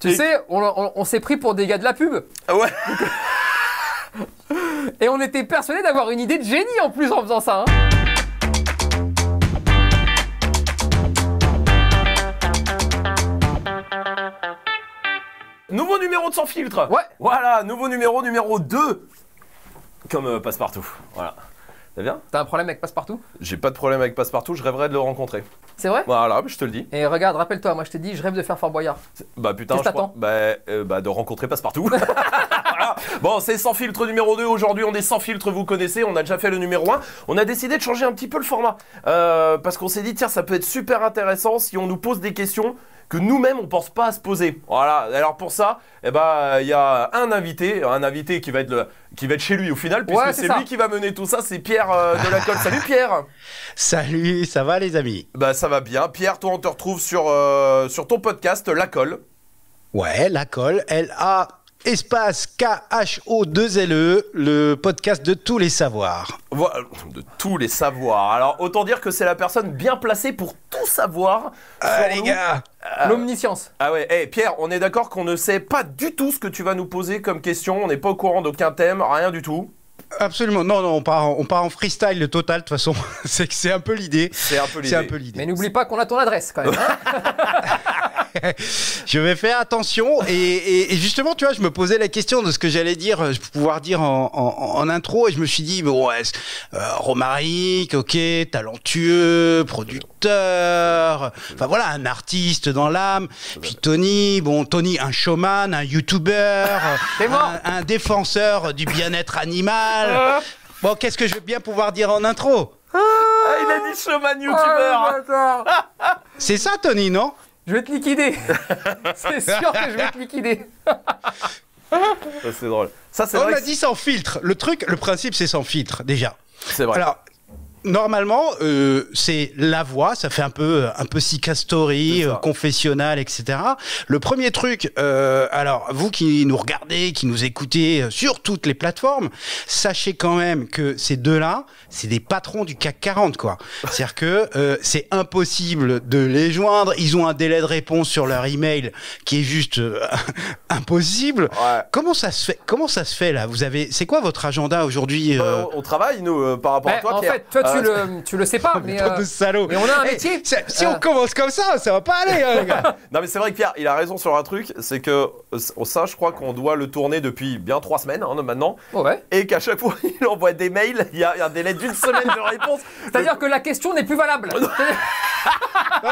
Tu sais, on, s'est pris pour des gars de la pub. Ah ouais. et on était persuadés d'avoir une idée de génie en plus en faisant ça. Hein. Nouveau numéro de Sans Filtre Ouais Voilà, nouveau numéro, numéro 2 Comme euh, Passepartout, voilà. T'as bien T'as un problème avec Passepartout J'ai pas de problème avec Passepartout, je rêverais de le rencontrer. C'est vrai Voilà, je te le dis. Et regarde, rappelle-toi, moi je t'ai dit, je rêve de faire Fort Boyard. Bah putain, je crois... Bah, euh, bah, de rencontrer Passepartout. Bon, c'est sans filtre numéro 2. Aujourd'hui, on est sans filtre, vous connaissez. On a déjà fait le numéro 1. On a décidé de changer un petit peu le format. Euh, parce qu'on s'est dit, tiens, ça peut être super intéressant si on nous pose des questions que nous-mêmes on pense pas à se poser. Voilà. Alors pour ça, eh ben il y a un invité, un invité qui va être qui va être chez lui au final, puisque c'est lui qui va mener tout ça. C'est Pierre euh, de la Colle. Salut Pierre. Salut, ça va les amis. Bah ça va bien. Pierre, toi on te retrouve sur euh, sur ton podcast La Colle. Ouais, La Colle, elle A Espace o 2 e le podcast de tous les savoirs. De tous les savoirs. Alors, autant dire que c'est la personne bien placée pour tout savoir. Ah, les gars euh, L'omniscience. Ah ouais, Eh, Pierre, on est d'accord qu'on ne sait pas du tout ce que tu vas nous poser comme question. On n'est pas au courant d'aucun thème, rien du tout. Absolument. Non, non, on part, on part en freestyle le total, de toute façon. c'est que c'est un peu l'idée. C'est un peu l'idée. Mais n'oublie pas qu'on a ton adresse quand même. Hein je vais faire attention. Et, justement, tu vois, je me posais la question de ce que j'allais dire, euh, pouvoir dire en, intro, et je me suis dit, bon, euh, Romaric, ok, talentueux, producteur, enfin voilà, un artiste dans l'âme. Puis Tony, bon, Tony, un showman, un YouTuber, euh, un, défenseur du bien-être animal. Bon, qu'est-ce que je vais bien pouvoir dire en intro ah, il a dit showman ah, youtubeur. c'est ça, Tony, non je vais te liquider. c'est sûr que je vais te liquider. c'est drôle. Ça, c'est On l'a a dit sans filtre. Le truc, le principe, c'est sans filtre, déjà. C'est vrai normalement, euh, c'est la voix, ça fait un peu un peu si euh, confessionnal, etc. Le premier truc, euh, alors vous qui nous regardez, qui nous écoutez euh, sur toutes les plateformes, sachez quand même que ces deux-là, c'est des patrons du CAC 40, quoi. C'est-à-dire que euh, c'est impossible de les joindre. Ils ont un délai de réponse sur leur email qui est juste euh, impossible. Comment ça se fait Comment ça se fait là Vous avez, c'est quoi votre agenda aujourd'hui bah, On travaille nous par rapport à bah, toi. Pierre tu, le, tu le sais pas, mais, euh, mais on a un eh, métier. si on euh. commence comme ça, ça va pas aller, hein, les gars. non, mais c'est vrai que Pierre, il a raison sur un truc, c'est que euh, ça, je crois qu'on doit le tourner depuis bien trois semaines hein, maintenant, oh, et qu'à chaque fois, il envoie des mails, il y a, un délai d'une semaine de réponse. C'est-à-dire que la question n'est plus valable.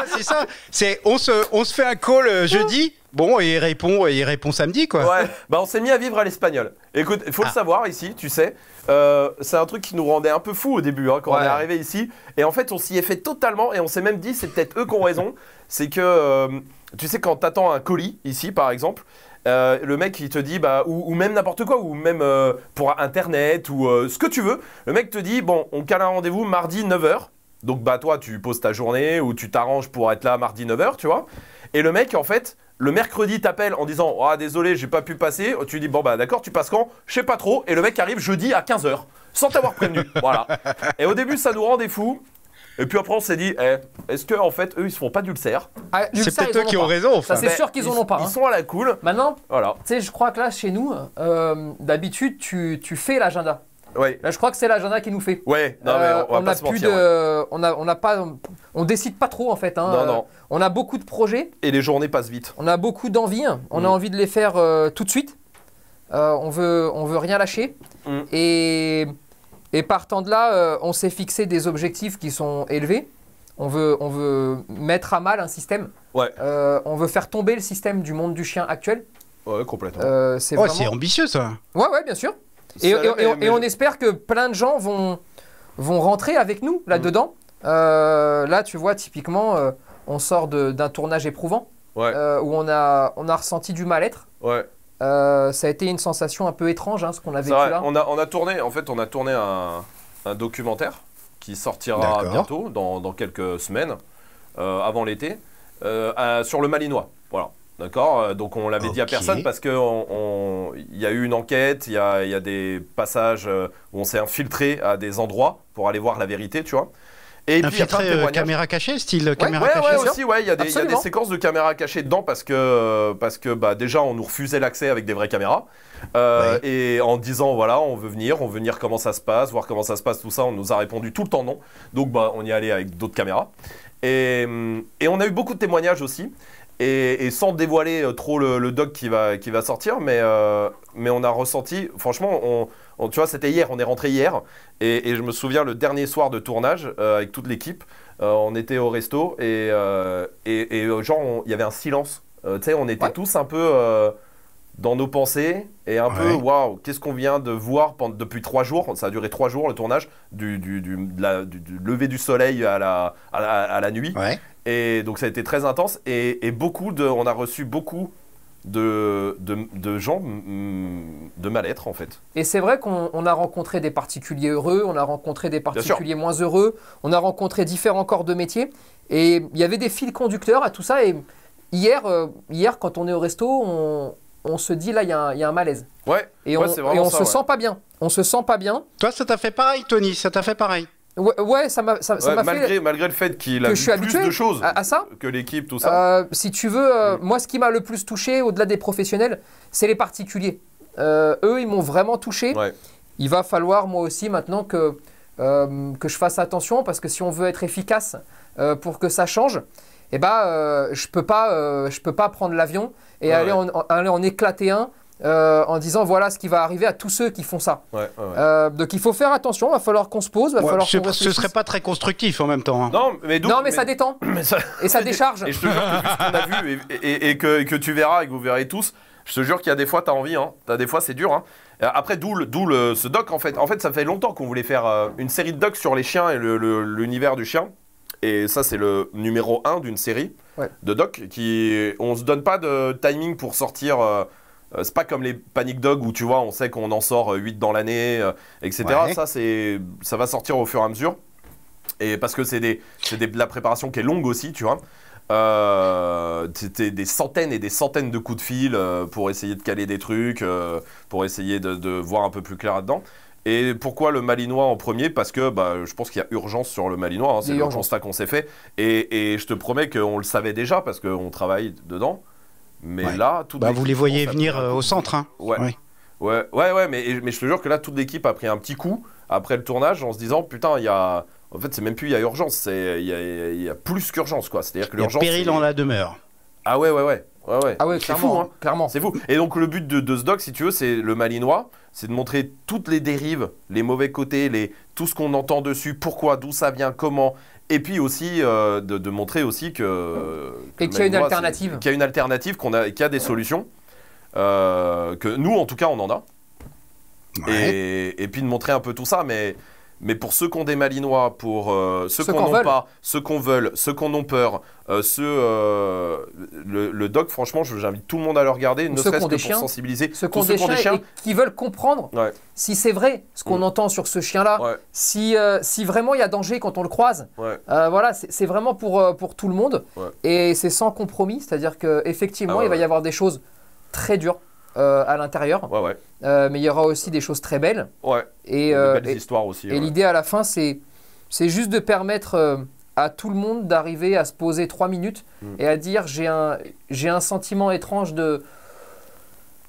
c'est ça, c'est on se, on se fait un call jeudi Bon, et il répond, et il répond samedi, quoi. Ouais, bah on s'est mis à vivre à l'espagnol. Écoute, il faut le ah. savoir ici, tu sais. Euh, c'est un truc qui nous rendait un peu fous au début, hein, quand on est arrivé ici. Et en fait, on s'y est fait totalement, et on s'est même dit, c'est peut-être eux qui ont raison. c'est que, euh, tu sais, quand t'attends un colis ici, par exemple, euh, le mec il te dit bah ou, même n'importe quoi ou même pour internet ou ce que tu veux le mec te dit bon on cale un rendez-vous mardi 9h donc bah toi tu poses ta journée ou tu t'arranges pour être là mardi 9h tu vois et le mec en fait le mercredi t'appelle en disant Ah, désolé, j'ai pas pu passer. Tu dis Bon, bah d'accord, tu passes quand Je sais pas trop. Et le mec arrive jeudi à 15h, sans t'avoir prévenu. voilà. Et au début, ça nous rend des fous. Et puis après, on s'est dit eh, Est-ce que en fait, eux, ils se font pas d'ulcère ah, C'est peut-être eux qui ont raison. Ça, c'est ben, sûr qu'ils en ont pas. Ils hein. sont à la cool. Maintenant, voilà. tu sais, je crois que là, chez nous, euh, d'habitude, tu, tu fais l'agenda. Ouais. Là, je crois que c'est l'agenda qui nous fait. Ouais, on, euh, plus de, on, a, on pas, on décide pas trop en fait. Hein. Euh, on a beaucoup de projets. Et les journées passent vite. On a beaucoup d'envie. On a mm. envie de les faire euh, tout de suite. on veut, on veut rien lâcher. Mm. Et, et partant de là, on s'est fixé des objectifs qui sont élevés. On veut, on veut mettre à mal un système. Ouais. on veut faire tomber le système du monde du chien actuel. Ouais, complètement. c'est ouais, oh, ambitieux ça. Ouais, ouais, bien sûr. Et, on espère que plein de gens vont, vont rentrer avec nous là-dedans. Mm. Euh, là, tu vois, typiquement, euh, on sort d'un tournage éprouvant euh, où on a, on a ressenti du mal-être. Ouais. ça a été une sensation un peu étrange hein, ce qu'on a vécu là. On a, on a tourné, en fait, on a tourné un, un documentaire qui sortira bientôt, dans, dans quelques semaines, avant l'été, sur le Malinois. Voilà. D'accord euh, Donc on l'avait dit à personne parce qu'il il y a eu une enquête, il y a, y a, des passages euh, où on s'est infiltré à des endroits pour aller voir la vérité, tu vois. Et Infiltré, euh, caméra cachée, style caméra cachée. Ouais, aussi, ouais, il y, a des, y a des séquences de caméra cachée dedans parce que, parce que bah, déjà, on nous refusait l'accès avec des vraies caméras. Et en disant, voilà, on veut venir, on veut venir comment ça se passe, voir comment ça se passe, tout ça, on nous a répondu tout le temps non. Donc, bah, on y allait avec d'autres caméras. Et, hum, et on a eu beaucoup de témoignages aussi. Et, sans dévoiler euh, trop le, doc qui va, qui va sortir, mais, euh, mais on a ressenti, franchement, on, tu vois, c'était hier, on est rentré hier, et, je me souviens le dernier soir de tournage euh, avec toute l'équipe, on était au resto, et, et genre, il y avait un silence. tu sais, on était tous un peu dans nos pensées et un peu, waouh, qu'est-ce qu'on vient de voir pendant, depuis trois jours Ça a duré trois jours le tournage, du, du, du lever du soleil à la, à la, nuit. Et donc ça a été très intense et, et beaucoup de, on a reçu beaucoup de, de, de, gens de mal-être en fait. Et c'est vrai qu'on a rencontré des particuliers heureux, on a rencontré des particuliers moins heureux, on a rencontré différents corps de métier et il y avait des fils conducteurs à tout ça. Et hier, euh, hier quand on est au resto, on, on se dit là, il y, a un malaise. Ouais. Et on, se sent pas bien. On se sent pas bien. Toi, ça t'a fait pareil, Tony. Ça t'a fait pareil. Ouais, ça m'a malgré, malgré le fait qu'il a je suis plus de choses à, ça que l'équipe, tout ça. Euh, si tu veux, euh, mm. moi, ce qui m'a le plus touché, au-delà des professionnels, c'est les particuliers. Euh, eux, ils m'ont vraiment touché. Il va falloir, moi aussi, maintenant que, que je fasse attention, parce que si on veut être efficace pour que ça change, eh bien, euh, je peux pas, euh, peux pas prendre l'avion et aller, En, éclater un euh, en disant voilà ce qui va arriver à tous ceux qui font ça. donc il faut faire attention, il va falloir qu'on se pose, va falloir. Ce, ne serait pas très constructif en même temps. Hein. Non, mais mais, ça détend mais ça... et ça décharge. Et je que et, tu verras et que vous verrez tous, je te jure qu'il y a des fois t'as envie, hein. des fois c'est dur. Hein. Après, d'où ce doc en fait. En fait, ça fait longtemps qu'on voulait faire une série de docs sur les chiens et l'univers du chien. Et ça, c'est le numéro 1 d'une série de doc. Qui, on se donne pas de timing pour sortir. Ce euh, euh, c'est pas comme les Panic Dog où tu vois, on sait qu'on en sort 8 euh, dans l'année, etc. Ça, c'est, ça va sortir au fur et à mesure. Et parce que c'est, la préparation qui est longue aussi, tu vois. C'était des centaines et des centaines de coups de fil pour essayer de caler des trucs, pour essayer de, de voir un peu plus clair là-dedans. Et pourquoi le Malinois en premier Parce que bah, je pense qu'il y a urgence sur le Malinois. Hein, c'est l'urgence constat qu'on s'est fait. Et, je te promets qu'on le savait déjà parce qu'on travaille dedans. Mais là, tout bah, Vous les voyez venir euh, au centre. Oui, hein. Ouais. ouais. Ouais, ouais, mais, mais, je te jure que là, toute l'équipe a pris un petit coup après le tournage en se disant Putain, il y a. En fait, c'est même plus il y a urgence, il y a, plus qu'urgence, quoi. C'est-à-dire que l'urgence. Péril en la demeure. Ah ouais, ouais, ouais. Ah ouais, c'est fou, hein. Hein. clairement. C'est fou. Et donc le but de, ce doc, si tu veux, c'est le Malinois, c'est de montrer toutes les dérives, les mauvais côtés, les, tout ce qu'on entend dessus, pourquoi, d'où ça vient, comment, et puis aussi euh, de, montrer aussi que, et qu'il y a une alternative, qu'il y a une alternative, qu'on a, qu'il y a des solutions, euh, que nous en tout cas on en a. et, puis de montrer un peu tout ça, mais mais pour ceux qui ont des malinois, pour euh, ceux, qu'on n'ont pas, ceux qu'on veulent, ceux qu'on ont peur, euh, ce euh, le, doc, franchement, j'invite tout le monde à le regarder, ne serait-ce que pour sensibiliser. Ceux, qui veulent comprendre si c'est vrai ce qu'on mm. entend sur ce chien-là, si, si vraiment il y a danger quand on le croise. voilà, c'est vraiment pour, pour tout le monde et c'est sans compromis, c'est-à-dire qu'effectivement, effectivement, ah il va y avoir des choses très dures euh, à l'intérieur. Ouais, euh, mais il y aura aussi des choses très belles. Et, des euh, histoires aussi. Et l'idée à la fin, c'est, c'est juste de permettre à tout le monde d'arriver à se poser trois minutes mm. et à dire j'ai un, j'ai un sentiment étrange de.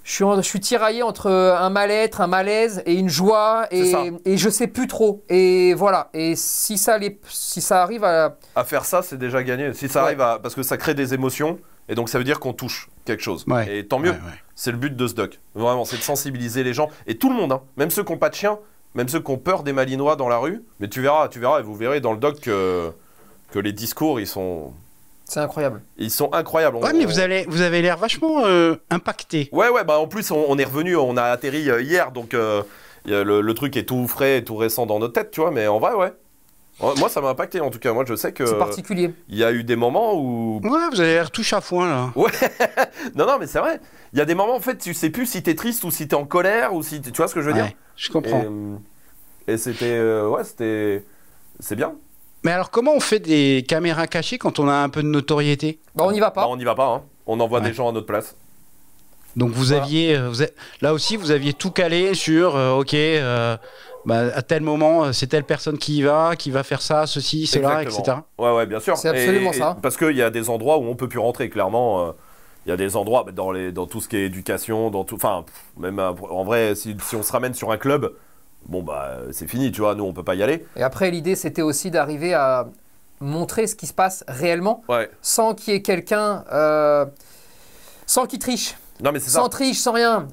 Je suis, je suis tiraillé entre un mal-être, un malaise et une joie et, et je sais plus trop. Et voilà. Et si ça, les, si ça arrive à. À faire ça, c'est déjà gagné. Si ça arrive à. Parce que ça crée des émotions. Et donc ça veut dire qu'on touche quelque chose. Et tant mieux. C'est le but de ce doc. Vraiment, c'est de sensibiliser les gens. Et tout le monde, hein. même ceux qui n'ont pas de chien, même ceux qui ont peur des Malinois dans la rue. Mais tu verras, tu verras, et vous verrez dans le doc que, les discours, ils sont. C'est incroyable. Ils sont incroyables. mais vous, vous avez l'air vachement euh, impacté. Ouais, ouais, bah en plus, on, est revenu, on a atterri euh, hier, donc euh, le, truc est tout frais, tout récent dans nos têtes, tu vois, mais en vrai, ouais. Oh, moi, ça m'a impacté en tout cas. Moi, je sais que. C'est particulier. Il y a eu des moments où. Ouais, vous avez l'air à chafouin là. Ouais. non, non, mais c'est vrai. Il y a des moments en fait, tu sais plus si tu es triste ou si tu es en colère ou si. Tu vois ce que je veux dire Je comprends. Et, euh, c'était. Euh, ouais, c'était. C'est bien. Mais alors, comment on fait des caméras cachées quand on a un peu de notoriété Bah, on n'y va pas. Bah, on n'y va pas. Hein. On envoie des gens à notre place. Donc, vous aviez. Euh, vous Là aussi, vous aviez tout calé sur. ok bah, à tel moment, euh, c'est telle personne qui y va, qui va faire ça, ceci, cela, etc. Ouais, ouais, bien sûr. C'est absolument ça. Parce qu'il y a des endroits où on peut plus rentrer, clairement. Euh, il y a des endroits bah, dans, les, dans tout ce qui est éducation, dans tout. Enfin, même euh, en vrai, si, on se ramène sur un club, bon, bah, c'est fini, tu vois, nous, on peut pas y aller. Et après, l'idée, c'était aussi d'arriver à montrer ce qui se passe réellement, sans qu'il y ait quelqu'un. sans qu'il triche. Non, mais c'est ça. Sans triche, sans rien.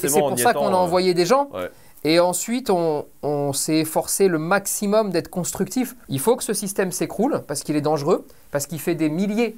C'est pour ça qu'on a envoyé des gens. Ouais. Et ensuite, on, s'est efforcé le maximum d'être constructif. Il faut que ce système s'écroule parce qu'il est dangereux, parce qu'il fait des milliers,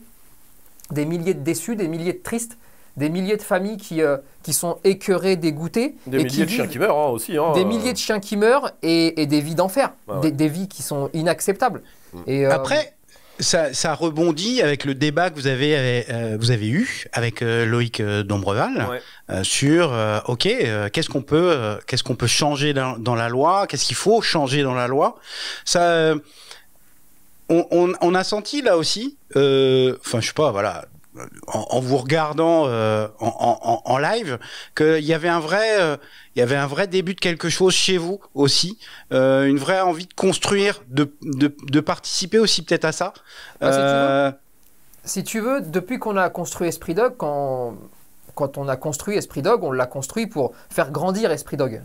des milliers de déçus, des milliers de tristes, des milliers de familles qui, euh, qui sont écœurées, dégoûtées. Des milliers de chiens qui meurent hein, aussi. Hein, des euh. milliers de chiens qui meurent et, des vies d'enfer, des, vies qui sont inacceptables. Mm. Et, euh, Après, ça, rebondit avec le débat que vous avez, euh, euh, vous avez eu avec euh, Loïc Dombreval sur, OK, qu'est-ce qu'on peut, qu'est-ce qu'on peut changer dans, la loi Qu'est-ce qu'il faut changer dans la loi Ça... On, a senti là aussi, enfin je sais pas, voilà, en, vous regardant euh, en, live qu'il y avait un vrai euh, il y avait un vrai début de quelque chose chez vous aussi euh, une vraie envie de construire de, de, participer aussi peut-être à ça ah, si, tu veux, depuis qu'on a construit Esprit Dog quand quand on a construit Esprit Dog, on l'a construit pour faire grandir Esprit Dog.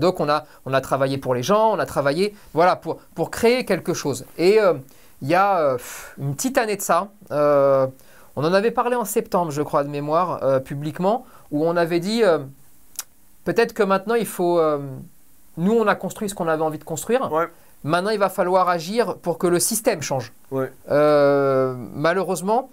donc on a, on a travaillé pour les gens, on a travaillé voilà, pour, pour créer quelque chose. Et il y a une petite année de ça, on en avait parlé en septembre, je crois, de mémoire, euh, publiquement, où on avait dit euh, peut-être que maintenant il faut. Euh, nous, on a construit ce qu'on avait envie de construire. Maintenant, il va falloir agir pour que le système change. malheureusement,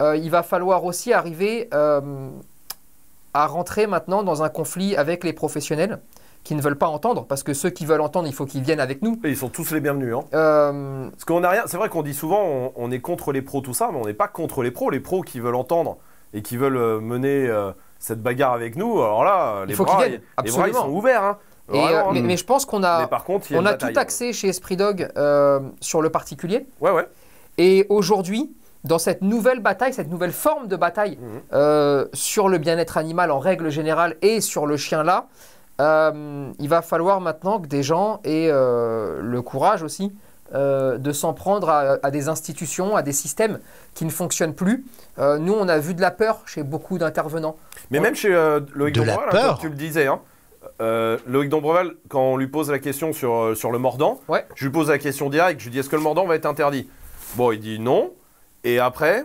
il va falloir aussi arriver à rentrer maintenant dans un conflit avec les professionnels qui ne veulent pas entendre, parce que ceux qui veulent entendre, il faut qu'ils viennent avec nous. Et ils sont tous les bienvenus. Hein. Euh, qu'on a rien. C'est vrai qu'on dit souvent, on, est contre les pros, tout ça, mais on n'est pas contre les pros. Les pros qui veulent entendre et qui veulent euh, mener euh, cette bagarre avec nous, alors là, les, il faut bras, viennent. les bras, sont ouverts. Hein. hein. mais, je pense qu'on a, par contre, on a tout axé chez Esprit Dog sur le particulier. Ouais, ouais. Et aujourd'hui, dans cette nouvelle bataille, cette nouvelle forme de bataille mhm. sur le bien-être animal en règle générale et sur le chien là, euh, il va falloir maintenant que des gens aient euh, le courage aussi euh, de s'en prendre à, des institutions, à des systèmes qui ne fonctionnent plus. nous, on a vu de la peur chez beaucoup d'intervenants. Mais même chez Loïc Dombreval, hein, tu le disais, hein. Loïc Dombreval, quand on lui pose la question sur, sur le mordant, je lui pose la question directe, je lui dis est-ce que le mordant va être interdit Bon, il dit non, et après,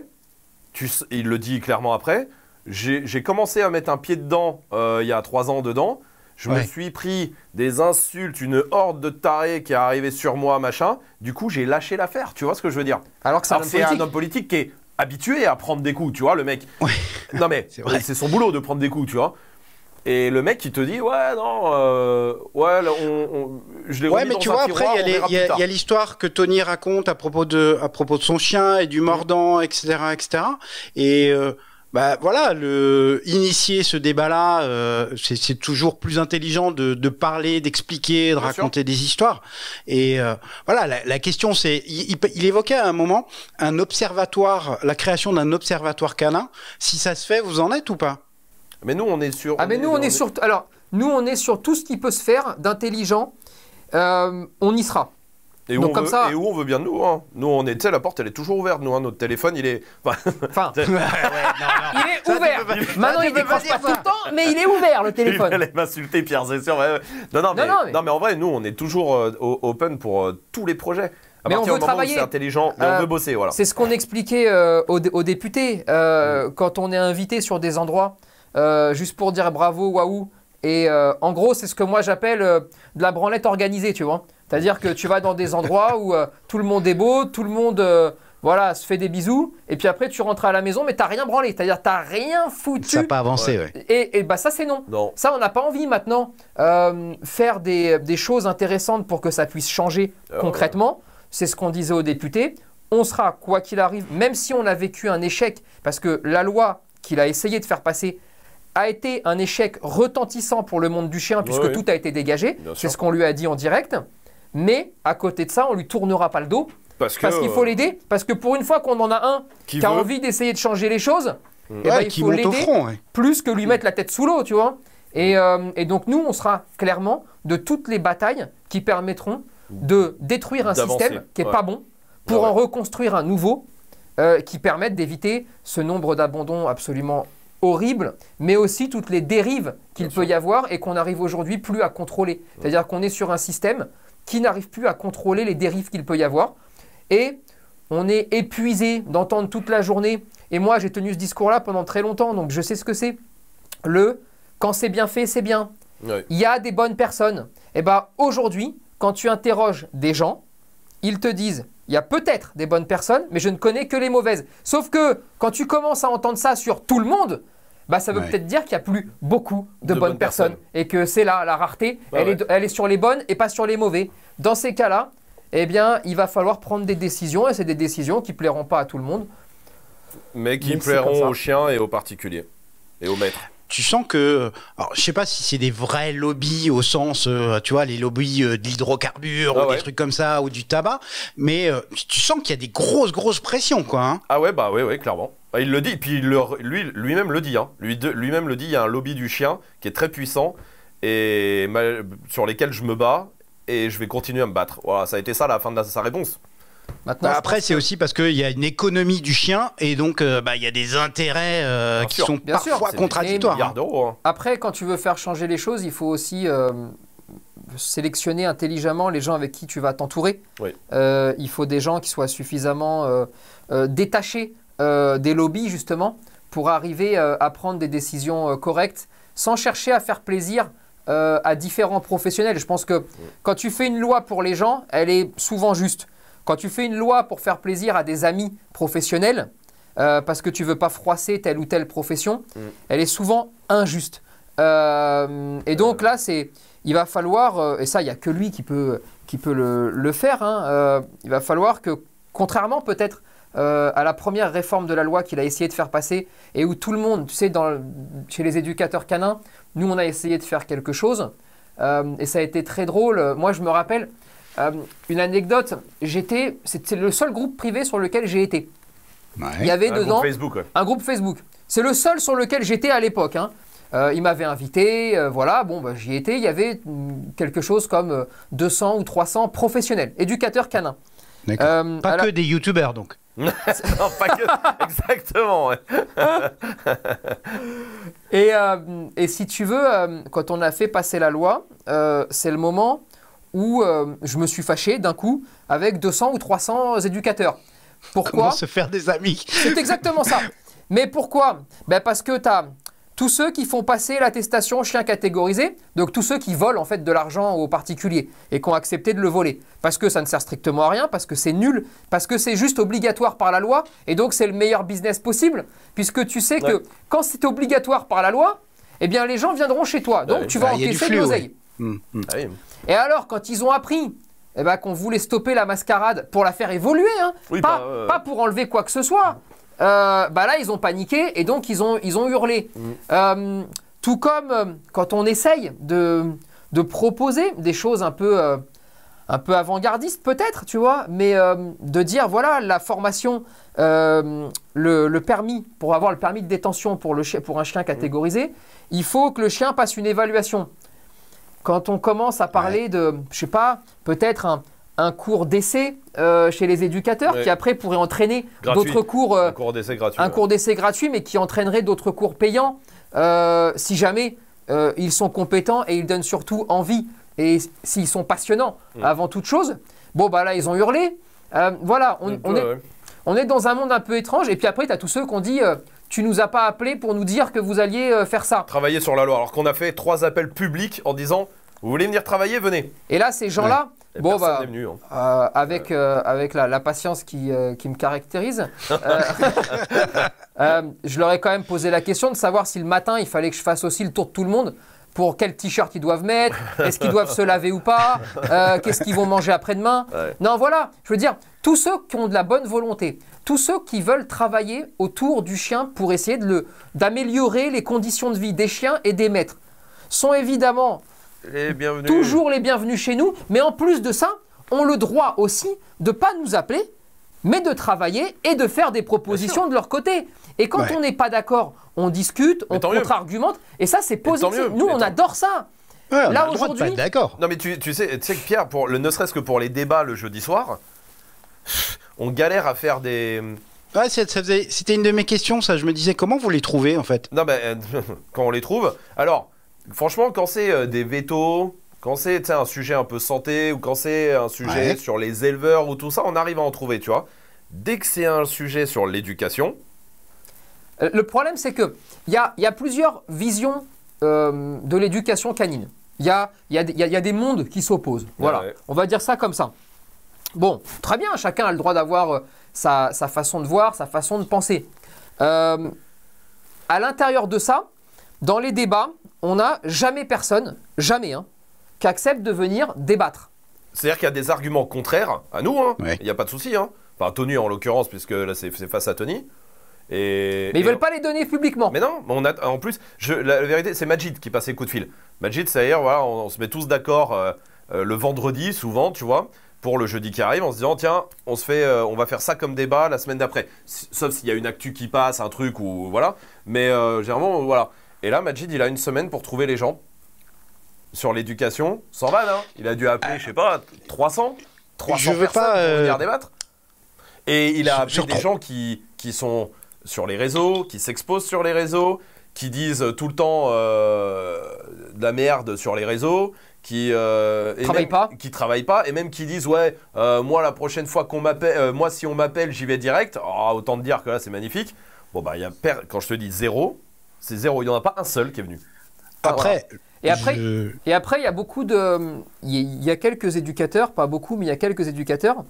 il le dit clairement après, j'ai commencé à mettre un pied dedans il y a trois ans dedans, je me suis pris des insultes, une horde de tarés qui est arrivée sur moi, machin. Du coup, j'ai lâché l'affaire. Tu vois ce que je veux dire Alors que c'est un, homme politique qui est habitué à prendre des coups, tu vois, le mec. Non mais c'est son boulot de prendre des coups, tu vois. Et le mec, il te dit, ouais, non, euh, ouais, on, je l'ai Ouais, mais tu vois, après, il y a l'histoire que Tony raconte à propos, de, à propos de son chien et du mordant, etc. etc. et. Euh, bah, voilà, le, initier ce débat-là, euh, c'est toujours plus intelligent de, parler, d'expliquer, de raconter des histoires. Et euh, voilà, la, question c'est, il, évoquait à un moment un observatoire, la création d'un observatoire canin. Si ça se fait, vous en êtes ou pas Mais nous, on est sur. Ah, mais nous, on est, sur. Alors, nous, on est sur tout ce qui peut se faire d'intelligent. Euh, on y sera. Et où, on comme veut, ça... et où on veut bien de nous. Hein. Nous, on est, la porte, elle est toujours ouverte. Nous, hein. notre téléphone, il est. Enfin. Il est ouvert. Maintenant, il décroche pas, tout le temps, mais il est ouvert, le téléphone. Elle m'insulter, Pierre, c'est sûr. non, non, mais, non, mais, en vrai, nous, on est toujours euh, open pour euh, tous les projets. mais on veut travailler. C'est intelligent, on euh, veut bosser. Voilà. C'est ce qu'on expliquait aux, députés mm. quand on est invité sur des endroits, juste pour dire bravo, waouh. Et en gros, c'est ce que moi j'appelle de la branlette organisée, tu vois. C'est-à-dire que tu vas dans des endroits où euh, tout le monde est beau, tout le monde euh, voilà, se fait des bisous, et puis après tu rentres à la maison, mais tu n'as rien branlé, c'est-à-dire tu t'as rien foutu. Ça n'a pas avancé, ouais. Et, bah ça c'est non. Ça on n'a pas envie maintenant euh, faire des, choses intéressantes pour que ça puisse changer ah concrètement. C'est ce qu'on disait aux députés. On sera, quoi qu'il arrive, même si on a vécu un échec, parce que la loi qu'il a essayé de faire passer, a été un échec retentissant pour le monde du chien puisque tout a été dégagé. C'est ce qu'on lui a dit en direct mais à côté de ça, on lui tournera pas le dos. Parce qu'il faut euh, l'aider, parce que pour une fois qu'on en a un qui, a envie d'essayer de changer les choses, mmh. il faut l'aider plus que lui mettre la tête sous l'eau, tu vois. Euh, et, donc nous, on sera clairement de toutes les batailles qui permettront de détruire un système qui n'est pas bon pour en reconstruire un nouveau euh, qui permette d'éviter ce nombre d'abandons absolument horrible, mais aussi toutes les dérives qu'il peut y avoir et qu'on arrive aujourd'hui plus à contrôler. Mm. C'est-à-dire qu'on est sur un système qui n'arrive plus à contrôler les dérives qu'il peut y avoir. Et on est épuisé d'entendre toute la journée. Et moi, j'ai tenu ce discours-là pendant très longtemps, donc je sais ce que c'est. Le quand c'est bien fait, c'est bien. Il y a des bonnes personnes. Et eh bien aujourd'hui, quand tu interroges des gens, ils te disent il y a peut-être des bonnes personnes, mais je ne connais que les mauvaises. Sauf que quand tu commences à entendre ça sur tout le monde, bah, ça veut peut-être dire qu'il n'y a plus beaucoup de, bonnes, personnes, et que c'est là la rareté, bah elle, est, elle est sur les bonnes et pas sur les mauvais. Dans ces cas-là, eh bien, il va falloir prendre des décisions et c'est des décisions qui plairont pas à tout le monde. Mais qui plairont aux chiens et aux particuliers et aux maîtres tu sens que, alors, je sais pas si c'est des vrais lobbies au sens, euh, tu vois, les lobbies euh, de l'hydrocarbure ah ou des trucs comme ça ou du tabac, mais euh, tu sens qu'il y a des grosses grosses pressions, quoi. Hein. Ah ouais, bah ouais, ouais, clairement. Bah, il le dit, puis lui, lui-même le dit. Hein. Lui, lui-même le dit, il y a un lobby du chien qui est très puissant et sur lesquels je me bats et je vais continuer à me battre. Voilà, ça a été ça la fin de sa réponse. Maintenant, bah, après, c'est aussi parce qu'il y a une économie du chien et donc euh, bah, il y a des intérêts euh, qui sont parfois contradictoires. Hein. Hein. Après, quand tu veux faire changer les choses, il faut aussi euh, sélectionner intelligemment les gens avec qui tu vas t'entourer. il faut des gens qui soient suffisamment détachés euh, des lobbies justement pour arriver euh, à prendre des décisions euh, correctes sans chercher à faire plaisir à différents professionnels. Je pense que quand tu fais une loi pour les gens, elle est souvent juste. Quand tu fais une loi pour faire plaisir à des amis professionnels, parce que tu veux pas froisser telle ou telle profession, mm. elle est souvent injuste. et donc là, c'est, il va falloir, et ça, il n'y a que lui qui peut, qui peut le, faire, hein, il va falloir que, contrairement peut-être euh, à la première réforme de la loi qu'il a essayé de faire passer et où tout le monde, tu sais, dans, chez les éducateurs canins, nous on a essayé de faire quelque chose euh, et ça a été très drôle. Moi je me rappelle euh, une anecdote, j'étais, c'était le seul groupe privé sur lequel j'ai été. Il y avait un dedans groupe Facebook, un groupe Facebook. C'est le seul sur lequel j'étais à l'époque. Hein. il m'avait invité, voilà, bon, bah, j'y étais. Il y avait mm, quelque chose comme 200 ou 300 professionnels, éducateurs canins. Pas que des youtubeurs donc. non, pas que. Exactement. et, euh, et, si tu veux, euh, quand on a fait passer la loi, euh, c'est le moment où je me suis fâché d'un coup avec 200 ou 300 éducateurs. Pourquoi Comment se faire des amis C'est exactement ça. Mais pourquoi ben Parce que tu as tous ceux qui font passer l'attestation chien catégorisé, donc tous ceux qui volent en fait de l'argent aux particuliers et qui ont accepté de le voler, parce que ça ne sert strictement à rien, parce que c'est nul, parce que c'est juste obligatoire par la loi, et donc c'est le meilleur business possible, puisque tu sais que quand c'est obligatoire par la loi, eh bien les gens viendront chez toi, donc tu vas encaisser de l'oseille. Et alors quand ils ont appris eh ben, qu'on voulait stopper la mascarade pour la faire évoluer, hein, bah, euh, pas pour enlever quoi que ce soit, euh, bah là, ils ont paniqué et donc ils ont, ils ont hurlé. Mm. Euh, tout comme euh, quand on essaye de, de proposer des choses un peu, un peu avant-gardistes peut-être, tu vois, mais de dire voilà la formation, le, le, permis pour avoir le permis de détention pour, le pour un chien catégorisé, mm. il faut que le chien passe une évaluation. Quand on commence à parler de, je sais pas, peut-être un, un cours d'essai euh, chez les éducateurs qui après pourrait entraîner d'autres cours, euh, un cours d'essai gratuit, un cours d'essai gratuit, mais qui entraînerait d'autres cours payants euh, si jamais ils sont compétents et ils donnent surtout envie et s'ils sont passionnants mm. avant toute chose. Bon bah là ils ont hurlé. voilà, on, mm, on, est, on, est, dans un monde un peu étrange. Et puis après tu as tous ceux qui ont dit tu nous as pas appelé pour nous dire que vous alliez faire ça. Travailler sur la loi, alors qu'on a fait trois appels publics en disant vous voulez venir travailler, venez. Et là, ces gens-là, Bon, bah, hein. euh, avec, euh. Euh, avec la, patience qui, qui, me caractérise, je leur ai quand même posé la question de savoir si le matin, il fallait que je fasse aussi le tour de tout le monde pour quel t-shirt ils doivent mettre, est-ce qu'ils doivent se laver ou pas, qu'est-ce qu'ils vont manger après-demain. Non, voilà, je veux dire, tous ceux qui ont de la bonne volonté, tous ceux qui veulent travailler autour du chien pour essayer d'améliorer le, les conditions de vie des chiens et des maîtres, sont évidemment Toujours les bienvenus chez nous, mais en plus de ça, ont le droit aussi de pas nous appeler, mais de travailler et de faire des propositions de leur côté. Et quand on n'est pas d'accord, on discute, on contre-argumente, et ça c'est positif. Nous on adore ça. Là aujourd'hui, d'accord. Non mais tu, tu, sais, tu que Pierre, pour le, ne serait-ce que pour les débats le jeudi soir, on galère à faire des. Ouais, c'était une de mes questions, ça. Je me disais comment vous les trouvez en fait. Non euh, quand on les trouve, alors. Franchement, quand c'est euh, des vétos, quand c'est un sujet un peu santé ou quand c'est un sujet sur les éleveurs ou tout ça, on arrive à en trouver, tu vois. Dès que c'est un sujet sur l'éducation. Euh, le problème, c'est qu'il y a, y a plusieurs visions euh, de l'éducation canine. Il y a, des mondes qui s'opposent. Voilà. On va dire ça comme ça. Bon, très bien, chacun a le droit d'avoir sa, façon de voir, sa façon de penser. à l'intérieur de ça, dans les débats, on n'a jamais personne, jamais, hein, qui accepte de venir débattre. C'est-à-dire qu'il y a des arguments contraires à nous, hein. il n'y a pas de souci. Pas hein. Enfin, Tony en l'occurrence, puisque là c'est face à Tony. Et, mais ils veulent pas les donner publiquement. Mais non, en plus, la, vérité, c'est Majid qui passe les coups de fil. Majid, c'est-à-dire, on, se met tous d'accord euh, euh, le vendredi, souvent, tu vois, pour le jeudi qui arrive, en se disant, tiens, on, se fait, euh, on va faire ça comme débat la semaine d'après. Sauf s'il y a une actu qui passe, un truc, ou voilà. Mais généralement, voilà. Et là, Majid, il a une semaine pour trouver les gens sur l'éducation, sans vanne. Hein. Il a dû appeler, je sais pas, 300 300 personnes pour euh, venir débattre. Et il a appelé des gens qui, sont sur les réseaux, qui s'exposent sur les réseaux, qui disent tout le temps euh, de la merde sur les réseaux, qui euh, travaillent pas, qui travaillent pas, et même qui disent ouais, moi la prochaine fois qu'on m'appelle, moi si on m'appelle, j'y vais direct. Ah, autant te dire que là c'est magnifique. Bon bah il y quand je te dis zéro, c'est zéro. Il n'y en a pas un seul qui est venu. Ah, après. Et après, il y a beaucoup de, il y a quelques éducateurs, pas beaucoup, mais il y a quelques éducateurs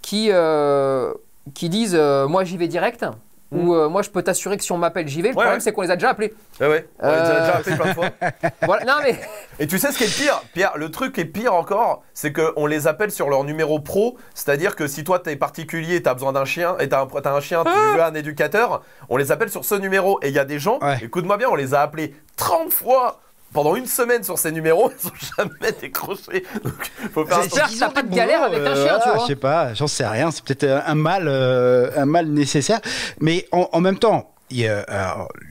qui euh, qui disent, euh, moi j'y vais direct, ou hmm. euh, moi je peux t'assurer que si on m'appelle, j'y vais. Le problème c'est qu'on les a déjà appelés. Ouais, On les a déjà euh, appelés plein de fois. Et tu sais ce qui est pire, Pierre Le truc qui est pire encore, c'est qu'on les appelle sur leur numéro pro. C'est-à-dire que si toi tu es particulier, tu as besoin d'un chien, et tu un, as un chien, tu veux un éducateur, on les appelle sur ce numéro. Et il y a des gens, écoute-moi bien, on les a appelés 30 fois pendant une semaine sur ces numéros, ils sont jamais décroché. Donc, faut J'espère que pas de galère avec un euh, chien, tu vois. Je sais pas, j'en sais rien. C'est peut-être un mal, euh, un mal nécessaire. Mais en, même temps, je,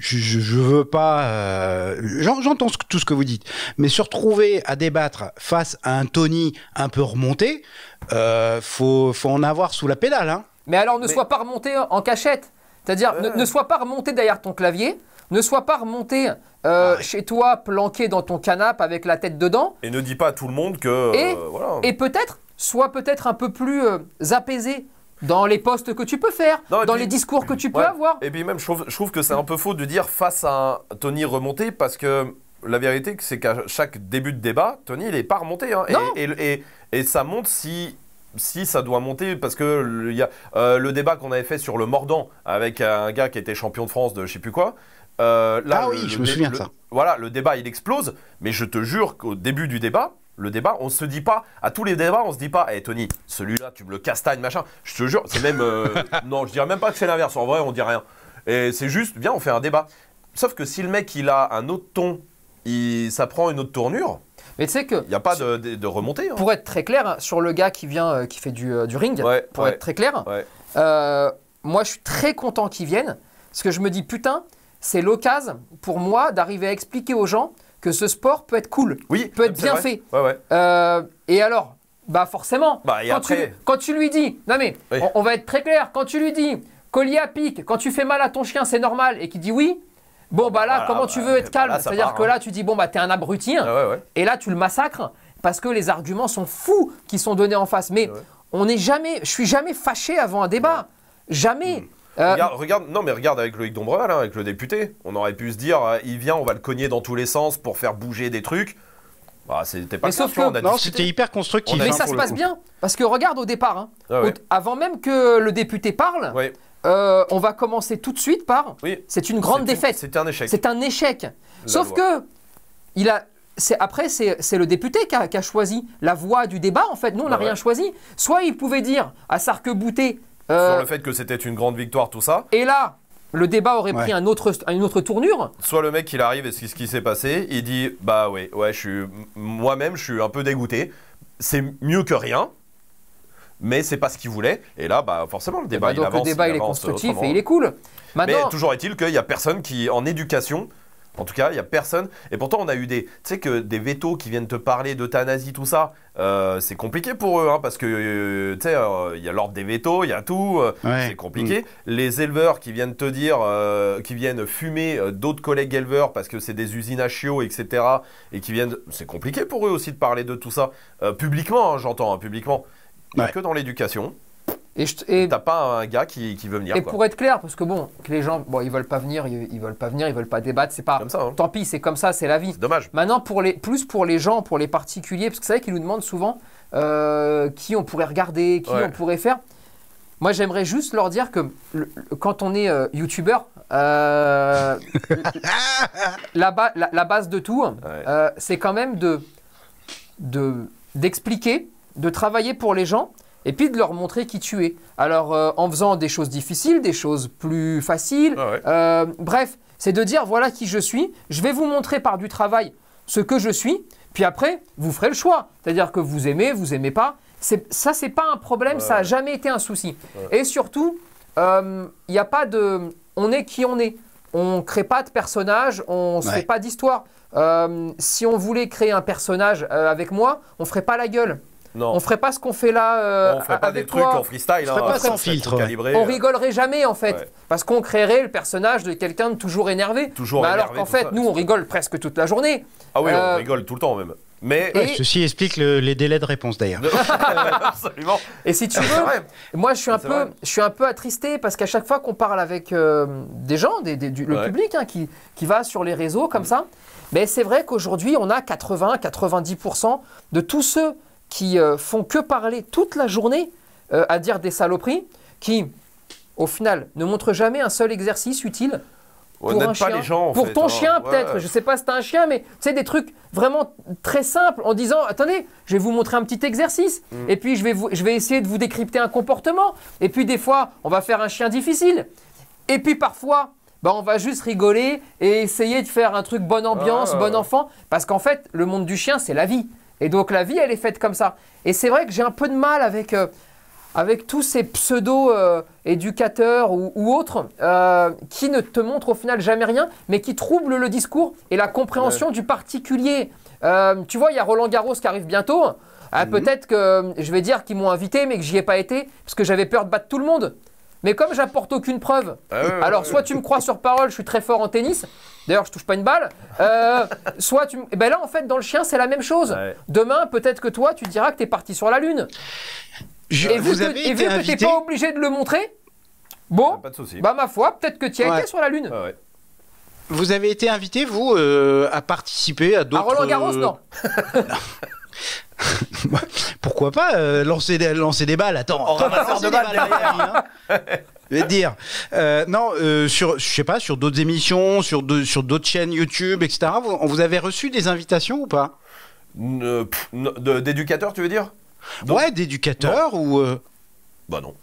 je, veux pas. Euh, j'entends tout ce que vous dites, mais se retrouver à débattre face à un Tony un peu remonté, euh, faut, en avoir sous la pédale. Hein. Mais alors, ne sois pas remonté en cachette. C'est-à-dire, ne sois pas remonté derrière ton clavier. Ne sois pas remonté euh, chez toi, planqué dans ton canapé avec la tête dedans. Et ne dis pas à tout le monde que. Et, euh, voilà. et peut-être, sois peut-être un peu plus euh, apaisé dans les postes que tu peux faire, dans les discours que tu peux avoir. Et puis même, je trouve, que c'est un peu faux de dire face à un Tony remonté parce que la vérité, c'est qu'à chaque début de débat, Tony, il n'est pas remonté. Hein. et, ça monte si. Si ça doit monter, parce que le, y le débat qu'on avait fait sur le mordant avec un gars qui était champion de France de je sais plus quoi, euh, ah oui, je me souviens de ça. Voilà, le débat, il explose, mais je te jure qu'au début du débat, le débat, on se dit pas, à tous les débats, on se dit pas, hé eh, Tony, celui-là, tu me le castagnes, machin. Je te jure, c'est même. Euh, non, je dirais même pas que c'est l'inverse, en vrai, on dit rien. Et c'est juste, viens, on fait un débat. Sauf que si le mec, il a un autre ton, il, ça prend une autre tournure. Mais tu sais que. Il n'y a pas de, remontée. Hein. Pour être très clair, sur le gars qui vient, euh, qui fait du, ring, pour être très clair, moi, je suis très content qu'il vienne, parce que je me dis, putain, c'est l'occasion pour moi d'arriver à expliquer aux gens que ce sport peut être cool, oui, peut être bien fait. Euh, et alors, bah forcément, bah, quand, tu, lui dis, non mais on, va être très clair, quand tu lui dis collier à pic, quand tu fais mal à ton chien, c'est normal, et qu'il dit oui, bon bah là, comment tu bah, veux être bah, calme C'est-à-dire que hein. là, tu dis, bon bah t'es un abruti, hein. ah, et là tu le massacres, parce que les arguments sont fous qui sont donnés en face. Mais on n'est jamais, je suis jamais fâché avant un débat, jamais. Hmm. Euh, regarde, non mais regarde avec Loïc Dombreval, hein, avec le député, on aurait pu se dire, euh, il vient, on va le cogner dans tous les sens pour faire bouger des trucs. Bah, c'était pas non, c'était hyper constructif. Mais ça se passe bien, parce que regarde au départ, hein. ah avant même que le député parle, euh, on va commencer tout de suite par, c'est une grande défaite. C'est un échec. C'est un échec. sauf que, il a, après, c'est le député qui a, choisi la voie du débat, en fait. Nous, on n'a bah rien choisi. Soit il pouvait dire à Sarkebouté, euh, sur le fait que c'était une grande victoire, tout ça. Et là, le débat aurait pris autre, une autre tournure. Soit le mec, il arrive et ce, qui s'est passé, il dit Bah ouais, ouais moi-même, je suis un peu dégoûté. C'est mieux que rien, mais c'est pas ce qu'il voulait. Et là, bah, forcément, le débat, eh ben, il avance. Le débat, il, est constructif et il est cool. mais toujours est-il qu'il n'y a personne qui, en éducation, en tout cas, il n'y a personne. Et pourtant, on a eu des, sais que des vétos qui viennent te parler d'euthanasie, tout ça, euh, c'est compliqué pour eux, hein, parce que euh, euh, il y a l'ordre des vétos, il y a tout, c'est compliqué. Les éleveurs qui viennent te dire, qui viennent fumer d'autres collègues éleveurs parce que c'est des usines à chiots, etc. Et qui viennent, c'est compliqué pour eux aussi de parler de tout ça publiquement, hein, j'entends, hein, publiquement. Ouais. Que dans l'éducation, et n'as pas un gars qui, veut venir. Et pour être clair, parce que bon, que les gens, bon, ils veulent pas venir, ils, ils veulent pas venir, ils veulent pas débattre, c'est pas. Comme ça, hein. Tant pis, c'est comme ça, c'est la vie. Dommage. Maintenant, pour les, plus pour les gens, pour les particuliers, parce que c'est vrai qu'ils nous demandent souvent euh, qui on pourrait regarder, qui on pourrait faire. Moi, j'aimerais juste leur dire que quand on est YouTuber, euh, youtubeur, euh, la, la, base de tout, hein, c'est quand même de d'expliquer, de travailler pour les gens et puis de leur montrer qui tu es. Alors, euh, en faisant des choses difficiles, des choses plus faciles, ah euh, bref, c'est de dire voilà qui je suis, je vais vous montrer par du travail ce que je suis, puis après, vous ferez le choix. C'est-à-dire que vous aimez, vous aimez pas. Ça, c'est pas un problème, ça a jamais été un souci. Et surtout, il euh, n'y a pas de. On est qui on est. On ne crée pas de personnage, on ne fait pas d'histoire. si on voulait créer un personnage avec moi, on ferait pas la gueule. Non. On ferait pas ce qu'on fait là. Euh, on ferait pas avec des trucs en freestyle. On, hein, pas sans filtre. Calibré, on rigolerait jamais en fait, parce qu'on créerait le personnage de quelqu'un de toujours énervé. Toujours bah, énervé, Alors qu'en fait, nous, on rigole presque toute la journée. Ah oui, on euh, rigole tout le temps même. Mais et... Ceci explique les délais de réponse d'ailleurs. Absolument. Et si tu veux, moi je suis, un peu, je suis un peu attristé parce qu'à chaque fois qu'on parle avec euh, des gens, le public hein, qui, va sur les réseaux comme mm. ça, mais ben, c'est vrai qu'aujourd'hui on a 80-90% de tous ceux qui euh, font que parler toute la journée euh, à dire des saloperies, qui, au final, ne montrent jamais un seul exercice utile pour un chien. pour ton hein. chien, peut-être. Je sais pas si t'as un chien, mais c'est des trucs vraiment très simples en disant attendez, je vais vous montrer un petit exercice. Mm. Et puis, je vais, je vais essayer de vous décrypter un comportement. Et puis, des fois, on va faire un chien difficile. Et puis, parfois, bah, on va juste rigoler et essayer de faire un truc bonne ambiance, ah, bon enfant. Parce qu'en fait, le monde du chien, c'est la vie. Et donc la vie, elle est faite comme ça. Et c'est vrai que j'ai un peu de mal avec, euh, avec tous ces pseudo-éducateurs euh, ou, autres euh, qui ne te montrent au final jamais rien, mais qui troublent le discours et la compréhension du particulier. tu vois, il y a Roland Garros qui arrive bientôt. Mhm. Peut-être que je vais dire qu'ils m'ont invité, mais que j'y ai pas été, parce que j'avais peur de battre tout le monde. Mais comme j'apporte aucune preuve, ah alors soit tu me crois sur parole, je suis très fort en tennis. D'ailleurs, je touche pas une balle. Euh, soit tu. Eh ben là, en fait, dans le chien, c'est la même chose. Demain, peut-être que toi, tu diras que tu es parti sur la lune. et vu vous que, avez et pas obligé de le montrer, bon, pas de bah ma foi, peut-être que tu as été sur la lune. Vous avez été invité, vous, euh, à participer à d'autres. À Roland euh, Garros, non. Pourquoi pas euh, lancer, des, lancer des balles Attends, on oh, va de balles derrière. Hein Je vais dire. Euh, non, euh, sur, je sais pas, sur d'autres émissions, sur sur d'autres chaînes YouTube, etc. Vous, vous avez reçu des invitations ou pas D'éducateurs, tu veux dire Ouais, d'éducateurs ou. Bah non.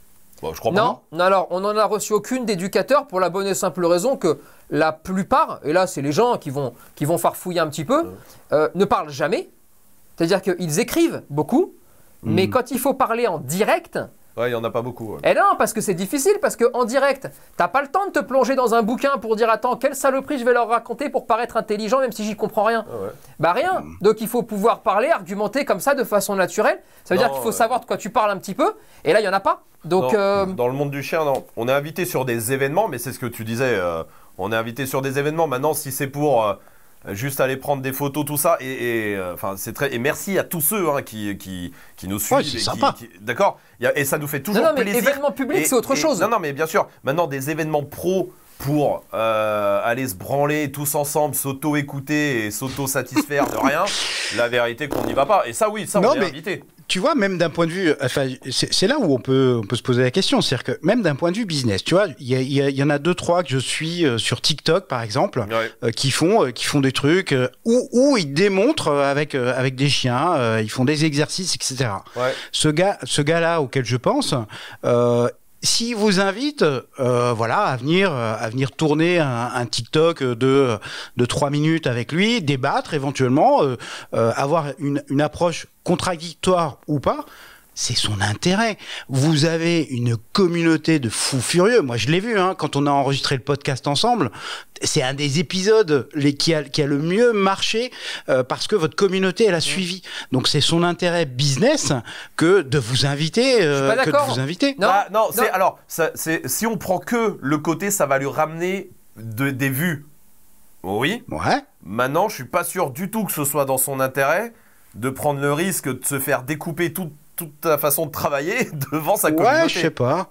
Bah, je crois pas. Non, alors on n'en a reçu aucune d'éducateurs pour la bonne et simple raison que la plupart, et là c'est les gens qui vont, qui vont farfouiller un petit peu, ne parlent jamais c'est-à-dire qu'ils écrivent beaucoup, mais hmm. quand il faut parler en direct, Ouais, il n'y en a pas beaucoup. Et eh non, parce que c'est difficile, parce qu'en direct, t'as pas le temps de te plonger dans un bouquin pour dire attends, quelle saloperie je vais leur raconter pour paraître intelligent, même si j'y comprends rien. Ah bah rien. Hmm. Donc il faut pouvoir parler, argumenter comme ça de façon naturelle. Ça veut dire qu'il faut savoir de quoi tu parles un petit peu. Et là, il n'y en a pas. Donc, euh, Dans le monde du chien, On est invité sur des événements, mais c'est ce que tu disais. Euh, on est invité sur des événements. Maintenant, si c'est pour euh, juste aller prendre des photos, tout ça. Et, euh, enfin, c'est très. Et merci à tous ceux hein, qui, nous suivent. Ouais, c'est sympa. D'accord. Et ça nous fait toujours non, non, mais Événements publics, c'est autre chose. Non, non, mais bien sûr. Maintenant, des événements pro pour euh, aller se branler tous ensemble, s'auto-écouter et s'auto-satisfaire de rien, la vérité qu'on n'y va pas. Et ça, oui, ça, on est éviter. tu vois, même d'un point de vue, enfin, c'est là où on peut, on peut se poser la question. C'est-à-dire que même d'un point de vue business, tu vois, il y, en a deux, trois que je suis euh, sur TikTok, par exemple, euh, qui font, qui font des trucs où, où, ils démontrent avec, avec des chiens, ils font des exercices, etc. Ce gars, ce gars-là auquel je pense, s'il vous invite, euh, voilà, à venir, euh, à venir tourner un, TikTok de de trois minutes avec lui, débattre éventuellement, euh, avoir une, une approche contradictoire ou pas, c'est son intérêt. Vous avez une communauté de fous furieux. Moi, je l'ai vu hein, quand on a enregistré le podcast ensemble. C'est un des épisodes qui, a, le mieux marché euh, parce que votre communauté elle a suivi. Donc c'est son intérêt business que de vous inviter, euh, de vous inviter. Non, bah, non, alors si on prend que le côté, ça va lui ramener des vues. Oui. Ouais. Maintenant, je suis pas sûr du tout que ce soit dans son intérêt de prendre le risque de se faire découper toute toute ta façon de travailler devant sa communauté. Ouais, je sais pas.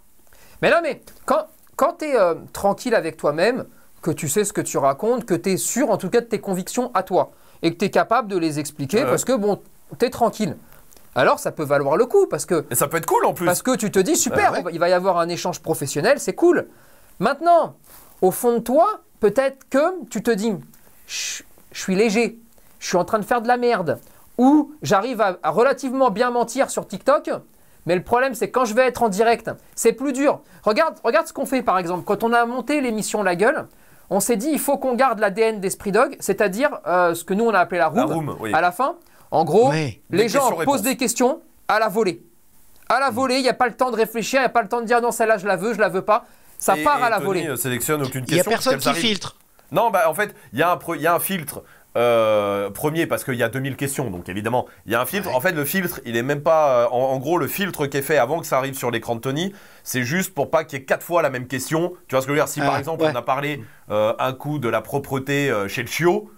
Mais non, mais quand, quand tu es euh, tranquille avec toi-même, que tu sais ce que tu racontes, que tu es sûr en tout cas de tes convictions à toi, et que tu es capable de les expliquer parce que, bon, tu es tranquille. Alors ça peut valoir le coup parce que... Et ça peut être cool en plus. Parce que tu te dis, ah super, il va y avoir un échange professionnel, c'est cool. Maintenant, au fond de toi, peut-être que tu te dis, je suis léger, je suis en train de faire de la merde, où j'arrive à, relativement bien mentir sur TikTok. Mais le problème, c'est quand je vais être en direct, c'est plus dur. Regarde, regarde ce qu'on fait par exemple. Quand on a monté l'émission La Gueule, on s'est dit il faut qu'on garde l'ADN d'Esprit Dog, c'est-à-dire euh, ce que nous on a appelé la room, à la fin. En gros, les gens posent des questions à la volée. À la mm. volée, il n'y a pas le temps de réfléchir, il n'y a pas le temps de dire non, celle-là je la veux, je la veux pas. Ça part à la Tony volée. Euh, sélectionne aucune question. Il n'y a personne qui filtre. Non, bah, en fait, il y, y, a un filtre. Euh, premier, parce qu'il y a 2000 questions, donc évidemment, il y a un filtre. En fait, le filtre, il est même pas. Euh, en, gros, le filtre qui est fait avant que ça arrive sur l'écran de Tony, c'est juste pour pas qu'il y ait quatre fois la même question. Tu vois ce que je veux dire Si par ah, exemple, on a parlé euh, un coup de la propreté chez le chiot.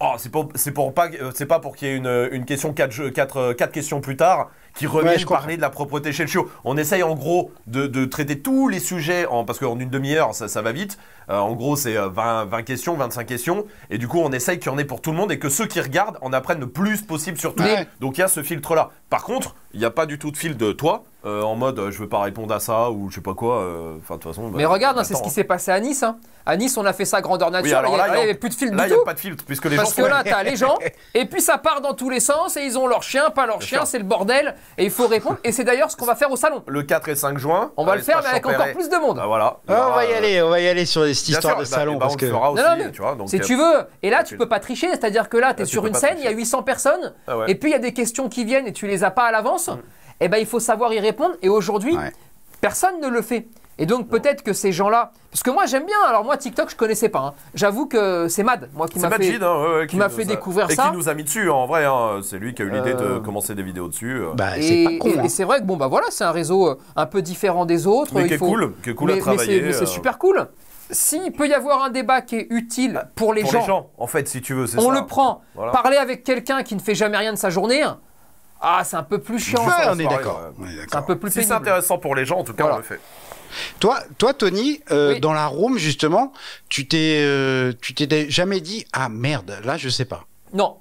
Oh, c'est pour, pour pas, c'est pas pour qu'il y ait une, une question 4 quatre, quatre, quatre questions plus tard qui reviennent ouais, parler de la propreté chez le show On essaye en gros de, de traiter tous les sujets, en, parce qu'en une demi-heure, ça, ça, va vite. Euh, en gros, c'est 20, euh, questions, 25 questions. Et du coup, on essaye qu'il y en ait pour tout le monde et que ceux qui regardent en apprennent le plus possible sur tout. Donc il y a ce filtre-là. Par contre, il n'y a pas du tout de fil de toi. Euh, en mode je je veux pas répondre à ça ou je sais pas quoi. Enfin, de toute façon. Bah, Mais regarde, hein, c'est ce qui hein. s'est passé à Nice. Hein. À Nice, on a fait ça grandeur nature. il n'y avait plus de filtre là, du y a pas de filtre puisque les Parce gens que sont... là, t'as les gens et puis ça part dans tous les sens et ils ont leur chien, pas leur chien, c'est le bordel et il faut répondre. Et c'est d'ailleurs ce qu'on va faire au salon. Le 4 et 5 juin. On va euh, le faire, mais avec encore plus de monde. Ah, voilà. Ah, on va y euh, aller, on va y aller sur cette histoire de bah, salon. Bah, parce que... si euh, tu veux. Et là, tu peux pas tricher. C'est-à-dire que là, ah, tu es sur une scène, il y a 800 personnes. Et puis, il y a des questions qui viennent et tu les as pas à l'avance. Mm. Et eh ben, il faut savoir y répondre. Et aujourd'hui, personne ne le fait. Et donc peut-être que ces gens-là, parce que moi j'aime bien. Alors moi TikTok je connaissais pas. Hein. J'avoue que c'est Mad, moi qui m'a fait, Gide, hein, qui, m'a fait découvrir et ça. Et qui nous a mis dessus en vrai. Hein. C'est lui qui a eu l'idée de euh, commencer des vidéos dessus. Euh. Bah, et, hein. et c'est vrai que bon bah voilà c'est un réseau euh, un peu différent des autres. Mais qui est cool, qui est cool mais, à travailler. c'est super cool. S'il peut y avoir un débat qui est utile pour les, pour gens, les gens, en fait, si tu veux, c'est ça. On le prend. Parler avec quelqu'un qui ne fait jamais rien de sa journée, ah, c'est un peu plus chiant. on, est d'accord. C'est un peu plus C'est intéressant pour les gens, en tout cas, le fait. Toi, toi Tony, euh, dans la room justement, tu t'es, euh, tu t'es jamais dit ah merde, là je sais pas. Non.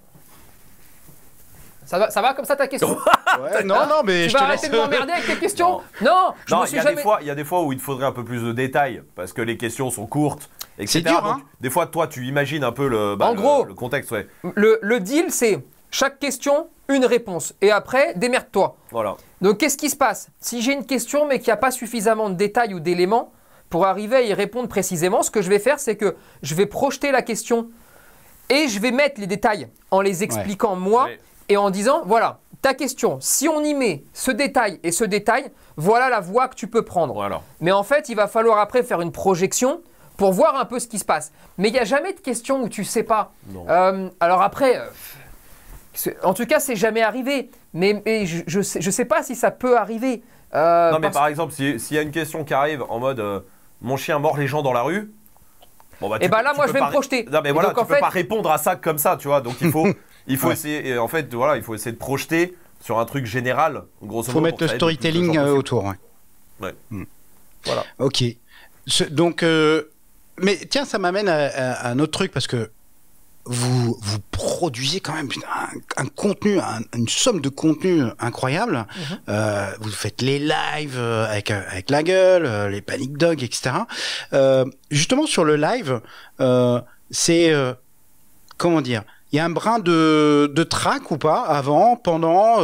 Ça va, ça va comme ça ta question Non, non, mais tu je vas arrêter de m'emmerder avec tes questions. Non, je fois, il y a des fois où il te faudrait un peu plus de détails parce que les questions sont courtes. C'est dur. Hein des fois, toi, tu imagines un peu le, bah, en gros, le contexte. Ouais. Le, le deal, c'est chaque question, une réponse. Et après, démerde-toi. Voilà. Donc qu'est-ce qui se passe Si j'ai une question mais qu'il n'y a pas suffisamment de détails ou d'éléments pour arriver à y répondre précisément, ce que je vais faire, c'est que je vais projeter la question et je vais mettre les détails en les expliquant moi et en disant, voilà, ta question, si on y met ce détail et ce détail, voilà la voie que tu peux prendre. Mais en fait, il va falloir après faire une projection pour voir un peu ce qui se passe. Mais il n'y a jamais de question où tu sais pas. Euh, alors après, euh, en tout cas, c'est jamais arrivé. Mais, je ne sais, pas si ça peut arriver. Euh, non, mais par exemple, s'il y a une question qui arrive en mode euh, mon chien mord les gens dans la rue. Bon, bah, et eh ben bah là, moi, je vais me projeter. mais voilà, donc, tu peux pas répondre à ça comme ça, tu vois. Donc il faut, il faut essayer. en fait, voilà, il faut essayer de projeter sur un truc général, Il faut mettre le storytelling euh, autour. Ouais. Hmm. Voilà. Ok. donc, mais tiens, ça m'amène à, un autre truc parce que vous, vous produisez quand même un, contenu, une somme de contenu incroyable. Mhm. euh, vous faites les lives euh, avec, euh, avec la gueule, euh, les panic dogs, etc. Euh, justement, sur le live, euh, c'est... comment dire il y a un brin de, de trac ou pas avant, pendant,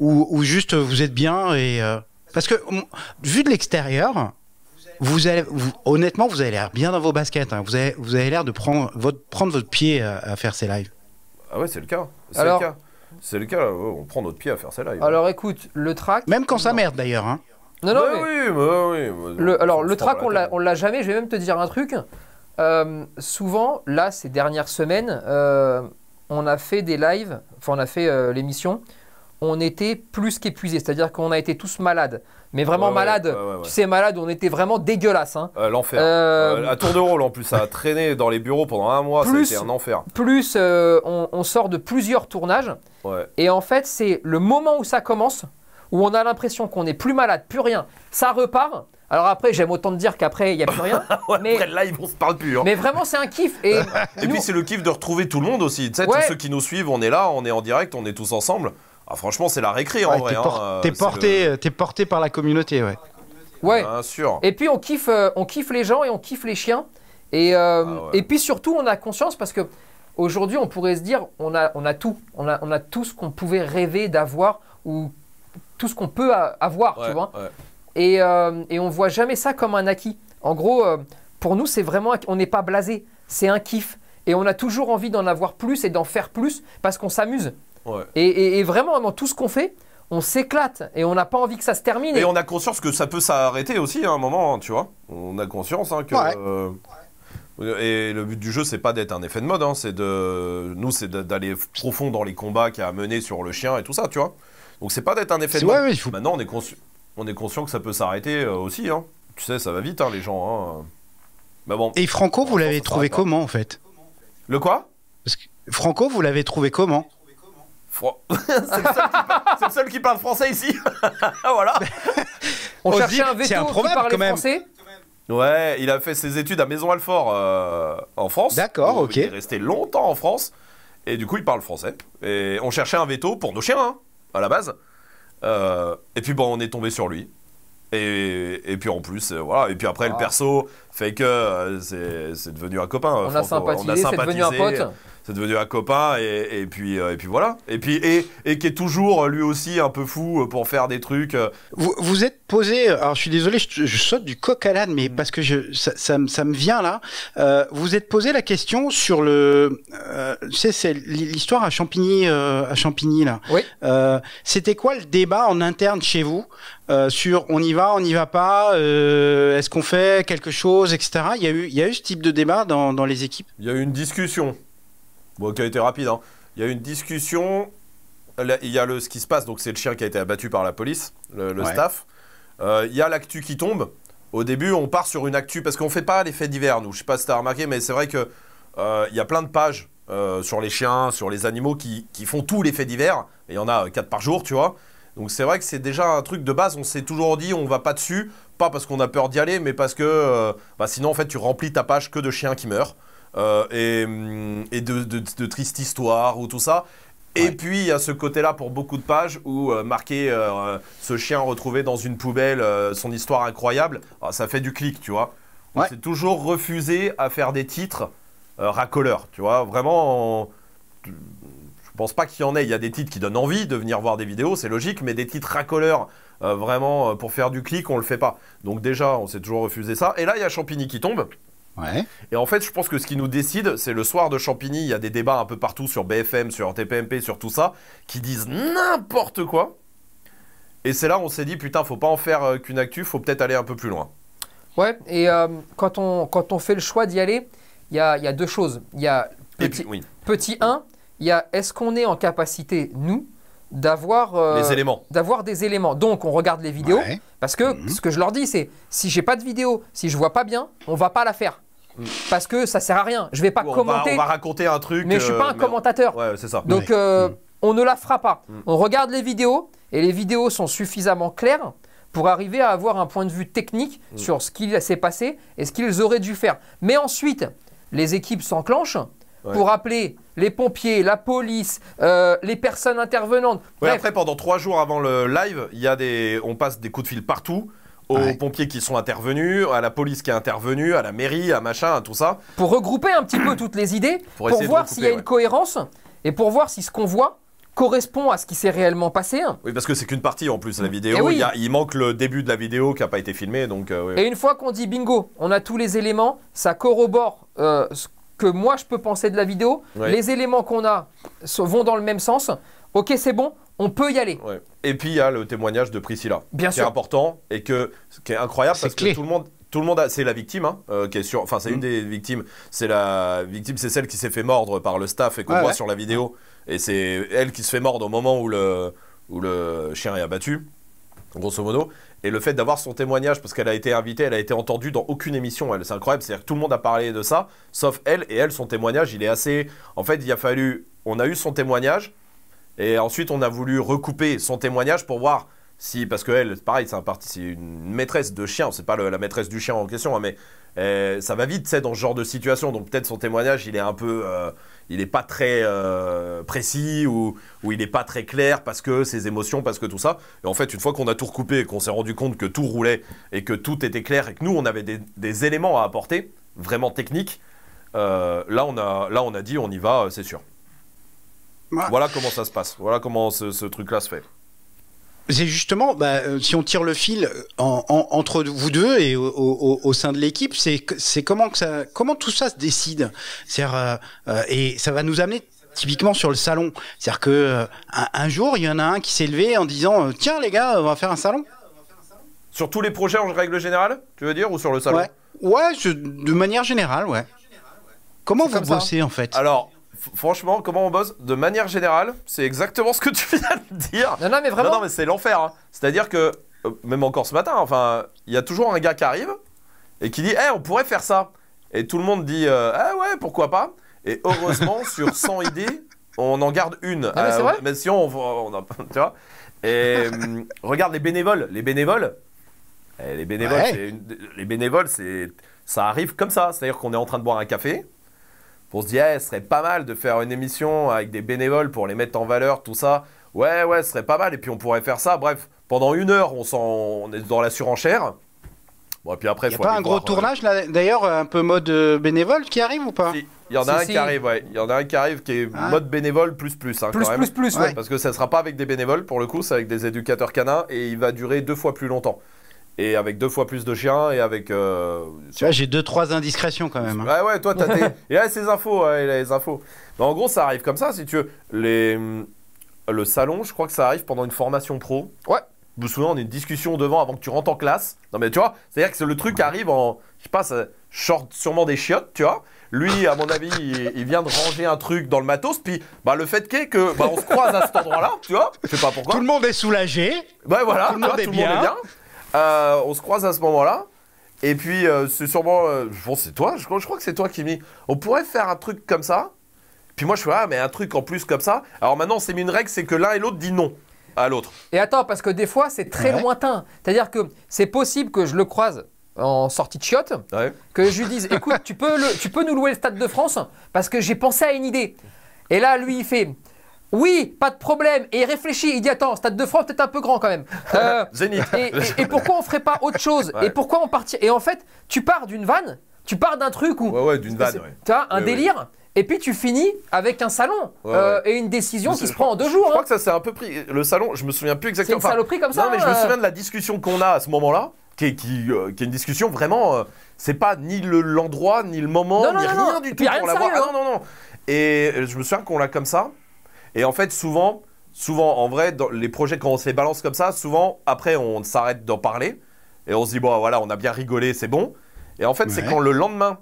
ou, ou, juste vous êtes bien et parce que vu de l'extérieur, vous honnêtement, vous avez l'air bien dans vos baskets. Hein. Vous avez, vous avez l'air de prendre votre, prendre votre pied euh, à, faire ces lives. Ah ouais, c'est le cas. C'est le cas. C'est le cas. On prend notre pied à faire ces lives. Alors écoute, le track. Même quand ça merde d'ailleurs. Hein. Non, non, bah oui, bah bah alors, le track, on l'a jamais. Je vais même te dire un truc. Euh, souvent, là, ces dernières semaines, euh, on a fait des lives, enfin, on a fait l'émission on était plus qu'épuisés. C'est-à-dire qu'on a été tous malades. Mais vraiment malades. tu sais, malades, on était vraiment dégueulasses. Hein. Euh, l'enfer. Euh, euh tour de rôle en plus, ça a traîné dans les bureaux pendant un mois. C'était un enfer. Plus euh, on, sort de plusieurs tournages. Et en fait, c'est le moment où ça commence, où on a l'impression qu'on n'est plus malade, plus rien. Ça repart. Alors après, j'aime autant te dire qu'après, il n'y a plus rien. mais là, ne se parle plus. Hein. Mais vraiment, c'est un kiff. Et, et puis, c'est le kiff de retrouver tout le monde aussi. Tu sais, tous ceux qui nous suivent, on est là, on est en direct, on est tous ensemble. Ah, franchement, c'est la récré en vrai. es hein, euh, porté, par la communauté, ouais. Ouais. sûr. Et puis on kiffe, euh, on kiffe les gens et on kiffe les chiens. Euh, ah et, puis surtout, on a conscience parce que aujourd'hui, on pourrait se dire, on a, on a tout, on a, on a tout ce qu'on pouvait rêver d'avoir ou tout ce qu'on peut avoir, tu vois. Et, euh, et, on voit jamais ça comme un acquis. En gros, pour nous, c'est vraiment, on n'est pas blasé, c'est un kiff. Et on a toujours envie d'en avoir plus et d'en faire plus parce qu'on s'amuse. Et, vraiment, dans tout ce qu'on fait, on s'éclate et on n'a pas envie que ça se termine. Et, on a conscience que ça peut s'arrêter aussi hein, à un moment, tu vois. On a conscience hein, que. Ouais. Euh, et le but du jeu, c'est pas d'être un effet de mode, hein, c'est de. Nous, c'est d'aller profond dans les combats qu'il y a à mener sur le chien et tout ça, tu vois. Donc, c'est pas d'être un effet de mode. Maintenant, on est, on est conscient que ça peut s'arrêter euh, aussi, Tu sais, ça va vite, les gens. bon, et Franco, vous l'avez trouvé comment, en fait Le quoi Franco, vous l'avez trouvé comment c'est le, seul qui parle français ici. voilà. On, cherchait un veto qui parlait quand même. français. Ouais, il a fait ses études à Maison Alfort euh, en France. D'accord, ok. Il est resté longtemps en France. Et du coup, il parle français. Et on cherchait un veto pour nos chiens, hein, à la base. Euh, et puis, bon, on est tombé sur lui. Et, puis en plus, euh, voilà. Et puis après, le ah. perso fait que c'est devenu un copain. on a sympathisé, c'est devenu un pote c'est devenu un copain et, puis euh, et puis voilà. Et puis et, qui est toujours euh, lui aussi un peu fou euh, pour faire des trucs. Vous, vous êtes posé. Alors je suis désolé, je, saute du coq à l'âne, mais mm. parce que je ça, me vient là. vous vous êtes posé la question sur le. Euh, c'est l'histoire à Champigny à Champigny là. Oui. C'était quoi le débat en interne chez vous sur on y va, on n'y va pas, est-ce qu'on fait quelque chose, etc. Il y a eu il y a eu ce type de débat dans dans les équipes. Il y a eu une discussion. Bon, qui a été rapide. Hein. Il y a une discussion. il y a le, ce qui se passe, donc c'est le chien qui a été abattu par la police, le, staff. Euh, il y a l'actu qui tombe. Au début, on part sur une actu, parce qu'on fait pas l'effet d'hiver. divers, nous. Je sais pas si tu as remarqué, mais c'est vrai qu'il euh, y a plein de pages euh, sur les chiens, sur les animaux qui, font tous l'effet d'hiver. divers. Et il y en a euh, quatre par jour, tu vois. Donc c'est vrai que c'est déjà un truc de base, on s'est toujours dit on va pas dessus, pas parce qu'on a peur d'y aller, mais parce que bah, sinon en fait tu remplis ta page que de chiens qui meurent. Euh, et, mm, de, tristes histoires triste histoire ou tout ça. Et puis il y a ce côté-là pour beaucoup de pages où euh, marquer euh, ce chien retrouvé dans une poubelle, son histoire incroyable, ah, ça fait du clic, tu vois. On s'est toujours refusé à faire des titres racoleurs, tu vois. Vraiment, je pense pas qu'il y en ait. Il y a des titres qui donnent envie de venir voir des vidéos, c'est logique, mais des titres racoleurs, vraiment pour faire du clic, on le fait pas. Donc déjà, on s'est toujours refusé ça. Et là, il y a Champigny qui tombe. Et en fait, je pense que ce qui nous décide, c'est le soir de Champigny, il y a des débats un peu partout sur BFM, sur TPMP, sur tout ça, qui disent n'importe quoi. Et c'est là où on s'est dit, putain, faut pas en faire euh, qu'une actu, faut peut-être aller un peu plus loin. Ouais, et euh, quand, on, quand on fait le choix d'y aller, il y a, deux choses. Il y a petit, 1, il y a est-ce qu'on est en capacité, nous, d'avoir euh, d'avoir des éléments. Donc on regarde les vidéos parce que mhm. ce que je leur dis c'est si j'ai pas de vidéo, si je vois pas bien, on va pas la faire. Mm. Parce que ça sert à rien. Je vais pas commenter. on va raconter un truc. Mais je suis pas un euh, commentateur. Donc euh, on ne la fera pas. Mm. On regarde les vidéos et les vidéos sont suffisamment claires pour arriver à avoir un point de vue technique mm. sur ce qui s'est passé et ce qu'ils auraient dû faire. Mais ensuite, les équipes s'enclenchent pour appeler les pompiers, la police, euh, les personnes intervenantes. Bref. après, pendant trois jours avant le live, il y a des, on passe des coups de fil partout aux pompiers qui sont intervenus, à la police qui est intervenue, à la mairie, à machin, à tout ça. Pour regrouper un petit peu toutes les idées, pour, voir s'il y a une cohérence et pour voir si ce qu'on voit correspond à ce qui s'est réellement passé. Oui, parce que c'est qu'une partie en plus, la mm. vidéo. Eh il, il, manque le début de la vidéo qui n'a pas été filmé. Donc, euh, Et une fois qu'on dit bingo, on a tous les éléments, ça corrobore euh, que moi je peux penser de la vidéo. Les éléments qu'on a vont dans le même sens. Ok, c'est bon, on peut y aller. Et puis il y a le témoignage de Priscilla, Bien sûr. important et que, qui est incroyable c'est parce que tout le monde tout le monde c'est la victime, hein, euh, qui est sur, enfin c'est une mm. des victimes, c'est la victime, c'est celle qui s'est fait mordre par le staff et qu'on voit sur la vidéo, et c'est elle qui se fait mordre au moment où le, où le chien est abattu, grosso modo. Et le fait d'avoir son témoignage, parce qu'elle a été invitée, elle a été entendue dans aucune émission, elle, c'est incroyable. C'est-à-dire que tout le monde a parlé de ça, sauf elle. Et elle, son témoignage, il est assez. En fait, il a fallu. On a eu son témoignage, et ensuite, on a voulu recouper son témoignage pour voir si. Parce que pareil, c'est un parti, une maîtresse de chien, c'est pas la maîtresse du chien en question, hein, mais euh, ça va vite, c'est dans ce genre de situation. Donc peut-être son témoignage, il est un peu. Euh, il n'est pas très euh, précis ou, il n'est pas très clair parce que ses émotions, parce que tout ça. Et en fait, une fois qu'on a tout recoupé, qu'on s'est rendu compte que tout roulait et que tout était clair et que nous, on avait des, éléments à apporter, vraiment techniques, euh, là, on a, là, on a dit on y va, euh, c'est sûr. Voilà comment ça se passe, voilà comment ce truc-là se fait. C'est justement, bah, euh, si on tire le fil euh, entre vous deux et au, sein de l'équipe, c'est comment tout ça se décide. Euh, et ça va nous amener typiquement sur le salon. C'est-à-dire que un, jour, il y en a un qui s'est levé en disant tiens les gars, on va faire un salon. Sur tous les projets en règle générale, tu veux dire, ou sur le salon Ouais, de manière générale, ouais. Comment vous bossez en fait Alors, franchement, comment on bosse De manière générale, c'est exactement ce que tu viens de dire. Non, non, mais vraiment. Non, mais c'est l'enfer. Hein. C'est-à-dire que, euh, même encore ce matin, enfin, il y a toujours un gars qui arrive et qui dit, eh, on pourrait faire ça. Et tout le monde dit, euh, eh ouais, pourquoi pas. Et heureusement, sur 100 idées, on en garde une. Non, mais, euh, vrai mais si on, on a, tu vois. Et hum, regarde les bénévoles. Les bénévoles, eh, les bénévoles, les bénévoles, c'est, ça arrive comme ça. C'est-à-dire qu'on est en train de boire un café on se dit, eh, ce serait pas mal de faire une émission avec des bénévoles pour les mettre en valeur, tout ça. Ouais, ouais, ce serait pas mal. Et puis on pourrait faire ça. Bref, pendant une heure, on, est dans la surenchère. Bon, et puis après, il a pas un gros euh, tournage là, d'ailleurs, un peu mode euh, bénévole qui arrive ou pas Il y en a un qui arrive, ouais. Il y en a un qui arrive qui est ah. mode bénévole plus plus, hein, plus, plus plus, ouais. Parce que ça sera pas avec des bénévoles pour le coup, c'est avec des éducateurs canins et il va durer deux fois plus longtemps et avec deux fois plus de chiens et avec. Euh, tu vois, j'ai deux trois indiscrétions quand même. Hein. Ouais ouais, toi t'as tes... il a ses infos, il a les infos. en gros, ça arrive comme ça si tu veux. Euh, le salon, je crois que ça arrive pendant une formation pro. Ouais. Vous souvent on a une discussion devant avant que tu rentres en classe. Non mais tu vois, c'est-à-dire que le truc arrive en je sais pas, ça short sûrement des chiottes, tu vois. Lui, à mon avis, il, vient de ranger un truc dans le matos. Puis, bah, le fait qu'est que bah, on se croise à cet endroit-là, tu vois. Je sais pas pourquoi. Tout le monde est soulagé. Bah, voilà, tout le monde, monde est bien. Euh, on se croise à ce moment-là. Et puis, euh, c'est sûrement. Euh, bon, c'est toi, je, crois que c'est toi qui m'y. On pourrait faire un truc comme ça. Puis moi, je fais, ah, mais un truc en plus comme ça. Alors maintenant, c'est s'est une règle, c'est que l'un et l'autre dit non à l'autre. Et attends, parce que des fois, c'est très lointain. C'est-à-dire que c'est possible que je le croise en sortie de chiottes, que je lui dise, écoute, tu peux, tu peux nous louer le Stade de France parce que j'ai pensé à une idée. Et là, lui, il fait, oui, pas de problème. Et il réfléchit, il dit attends, Stade de France peut-être un peu grand quand même. Euh, Zénith. Et, pourquoi on ferait pas autre chose Et pourquoi on partit Et en fait, tu pars d'une vanne, tu pars d'un truc où. Ouais, ouais, d'une vanne. Tu as un délire. Et puis tu finis avec un salon euh, et une décision qui se prend en deux jours. Je crois hein. que ça s'est un peu pris. Le salon, je me souviens plus exactement. C'est une saloperie comme ça. Non, mais je me euh. souviens de la discussion qu'on a à ce moment-là, qui, est, une discussion vraiment. c'est pas ni l'endroit, ni le moment, rien du tout pour ah, non, non, non. Et je me souviens qu'on l'a comme ça. Et en fait, souvent, souvent, en vrai, dans les projets, quand on se les balance comme ça, souvent, après, on s'arrête d'en parler. Et on se dit, bon, voilà, on a bien rigolé, c'est bon. Et en fait, c'est quand le lendemain,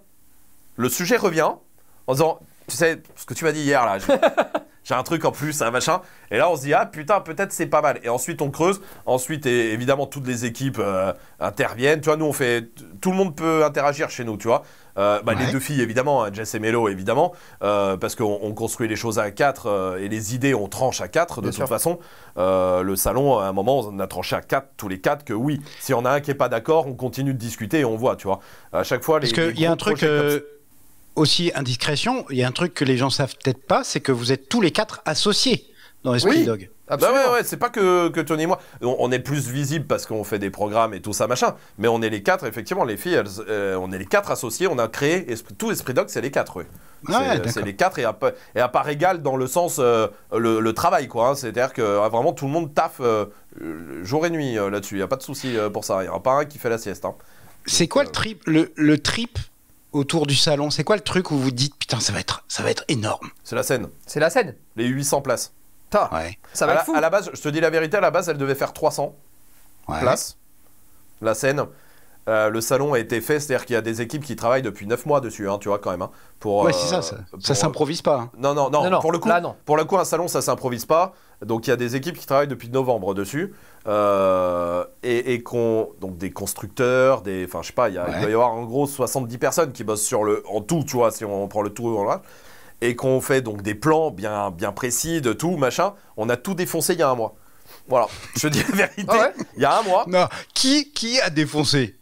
le sujet revient en disant, tu sais, ce que tu m'as dit hier, là, j'ai un truc en plus, un machin. Et là, on se dit, ah putain, peut-être c'est pas mal. Et ensuite, on creuse. Ensuite, évidemment, toutes les équipes euh, interviennent. Tu vois, nous, on fait. Tout le monde peut interagir chez nous, tu vois. Euh, bah, les deux filles, évidemment, hein, Jess et Mello, évidemment, euh, parce qu'on construit les choses à quatre euh, et les idées, on tranche à quatre de toute façon. le salon, à un moment, on a tranché à quatre, tous les quatre, que oui, si on a un qui n'est pas d'accord, on continue de discuter et on voit, tu vois. À chaque fois, les. Parce qu'il y a un truc. aussi indiscrétion, il y a un truc que les gens savent peut-être pas, c'est que vous êtes tous les quatre associés dans Esprit Dog. Bah Absolument. c'est pas que, que Tony et moi. On, est plus visible parce qu'on fait des programmes et tout ça, machin. Mais on est les quatre, effectivement, les filles, euh, on est les quatre associés. On a créé tout Esprit Doc, c'est les quatre, c'est les quatre et à, part égale dans le sens euh, le, travail, quoi. Hein. C'est-à-dire que ah, vraiment tout le monde taffe euh, jour et nuit là-dessus. Il n'y a pas de souci pour ça. Il n'y en a pas un qui fait la sieste. Hein. C'est quoi le trip, le, trip autour du salon C'est quoi le truc où vous dites putain, ça va être, ça va être énorme C'est la scène. C'est la scène. Les 800 places. Ça va à la, base, je te dis la vérité, à la base, elle devait faire 300 places. La scène. Euh, le salon a été fait, c'est-à-dire qu'il y a des équipes qui travaillent depuis 9 mois dessus, hein, tu vois, quand même. Hein, pour, ouais, c'est euh, ça, ça, euh, s'improvise pas. Hein. Non, non, non, non, pour le coup, non. Pour le coup, un salon, ça s'improvise pas. Donc il y a des équipes qui travaillent depuis novembre dessus. et, qu'on. Donc des constructeurs, des. Enfin, je sais pas, il, y doit y avoir en gros 70 personnes qui bossent sur le. En tout, tu vois, si on prend le tout en large et qu'on fait donc des plans bien, bien précis de tout, machin, on a tout défoncé il y a un mois. Voilà, je dis la vérité, ah il y a un mois. Non. Qui, qui a défoncé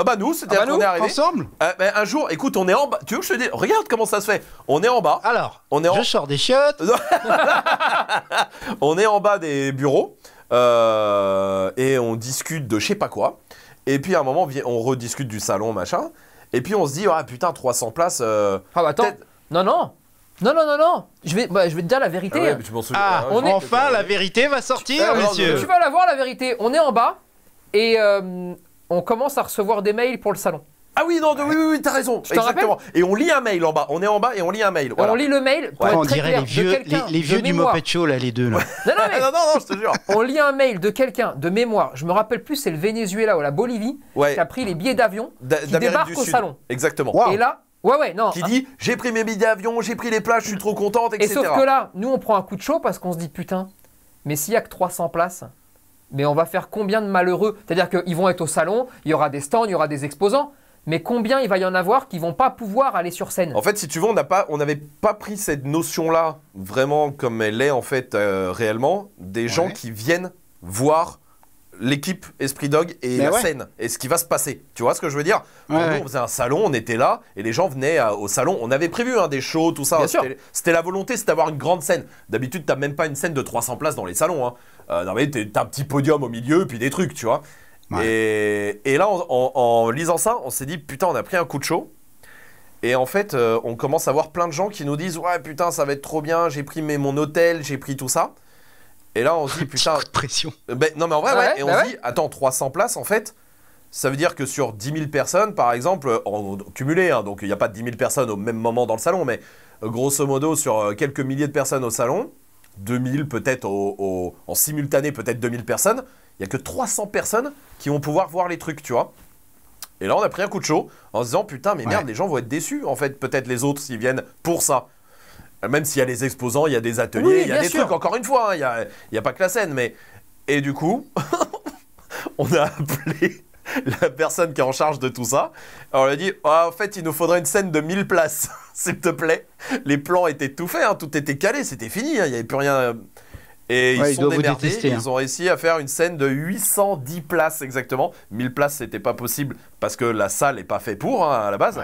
ah bah nous, c'était ah bah on est Ensemble euh, ben, Un jour, écoute, on est en bas. Tu veux que je te dise Regarde comment ça se fait. On est en bas. Alors, on est en... je sors des chiottes. on est en bas des bureaux euh, et on discute de je sais pas quoi. Et puis à un moment, on rediscute du salon, machin. Et puis on se dit, ah putain, 300 places. Euh, ah bah attends. Non, non, non, non, non, non. Je vais, bah, je vais te dire la vérité. Ah, ah on enfin, la vérité va sortir, monsieur. Tu vas la voir la vérité. On est en bas et euh, on commence à recevoir des mails pour le salon. Ah oui, non, oui, oui, oui, t'as raison. Exactement. Et on lit un mail en bas. On est en bas et on lit un mail. On lit le mail pour être on très dirait clair, les vieux, les, vieux du Mopet Show, là, les deux. Non, non, non, non, je te jure. on lit un mail de quelqu'un de mémoire. Je me rappelle plus, c'est le Venezuela ou la Bolivie qui a pris les billets d'avion. qui débarque au salon. Exactement. Et là, Ouais, ouais, non. Qui dit j'ai pris mes billets d'avion, j'ai pris les plages, je suis trop contente, etc. Et sauf que là, nous on prend un coup de chaud parce qu'on se dit putain, mais s'il y a que 300 places, mais on va faire combien de malheureux C'est-à-dire qu'ils vont être au salon, il y aura des stands, il y aura des exposants, mais combien il va y en avoir qui vont pas pouvoir aller sur scène En fait, si tu veux, on n'a pas, on n'avait pas pris cette notion-là vraiment comme elle est en fait euh, réellement des gens qui viennent voir l'équipe Esprit Dog et la scène et ce qui va se passer. Tu vois ce que je veux dire on faisait un salon, on était là et les gens venaient euh, au salon. On avait prévu hein, des shows, tout ça. C'était la volonté, c'est d'avoir une grande scène. D'habitude, tu n'as même pas une scène de 300 places dans les salons. Hein. Euh, mais un petit podium au milieu, puis des trucs, tu vois. Et, là, en lisant ça, on s'est dit putain, on a pris un coup de chaud. Et en fait, euh, on commence à voir plein de gens qui nous disent ouais putain, ça va être trop bien. J'ai pris mes, mon hôtel, j'ai pris tout ça. Et là, on se dit, putain. pression. Euh, ben, non, mais en vrai, bah et on bah se dit, attends, 300 places, en fait, ça veut dire que sur 10 000 personnes, par exemple, euh, en cumulé, hein, donc il n'y a pas 10 000 personnes au même moment dans le salon, mais euh, grosso modo, sur quelques milliers de personnes au salon, 2000 peut-être en simultané, peut-être 2000 personnes, il n'y a que 300 personnes qui vont pouvoir voir les trucs, tu vois. Et là, on a pris un coup de chaud en se disant, putain, mais merde, les gens vont être déçus, en fait, peut-être les autres s'ils viennent pour ça. Euh, même s'il y a les exposants, il y a des ateliers, il y a des trucs, encore une fois, hein, il n'y a, pas que la scène. Mais... Et du coup, on a appelé la personne qui est en charge de tout ça. on lui a dit En ah, fait, il nous faudrait une scène de 1000 places, s'il te plaît. Les plans étaient tout faits, hein, tout était calé, c'était fini, hein, il n'y avait plus rien. Et ils sont ils ont réussi à faire une scène de 810 places exactement. 1000 places, n'était pas possible parce que la salle n'est pas faite pour à la base.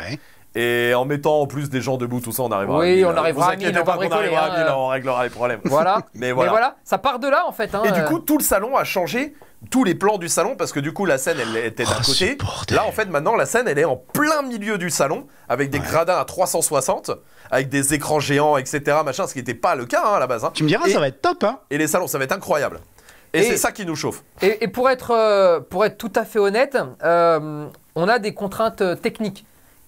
Et en mettant en plus des gens debout, tout ça, on arrivera oui, à Oui, on arrivera Vous à inquiétez pas qu'on arrivera à hein. on réglera les problèmes. Voilà. Mais voilà. ça part de là en fait. Hein. Et du coup, tout le salon a changé, tous les plans du salon, parce que du coup, la scène, elle était d'un oh, côté. Là, en fait, maintenant, la scène, elle est en plein milieu du salon, avec des gradins à 360, avec des écrans géants, etc., machin, ce qui n'était pas le cas hein, à la base. Tu me diras, ça va être top, hein Et les salons, ça va être incroyable. Et, c'est ça qui nous chauffe. Et, pour, être, euh, pour être tout à fait honnête, euh, on a des contraintes euh, techniques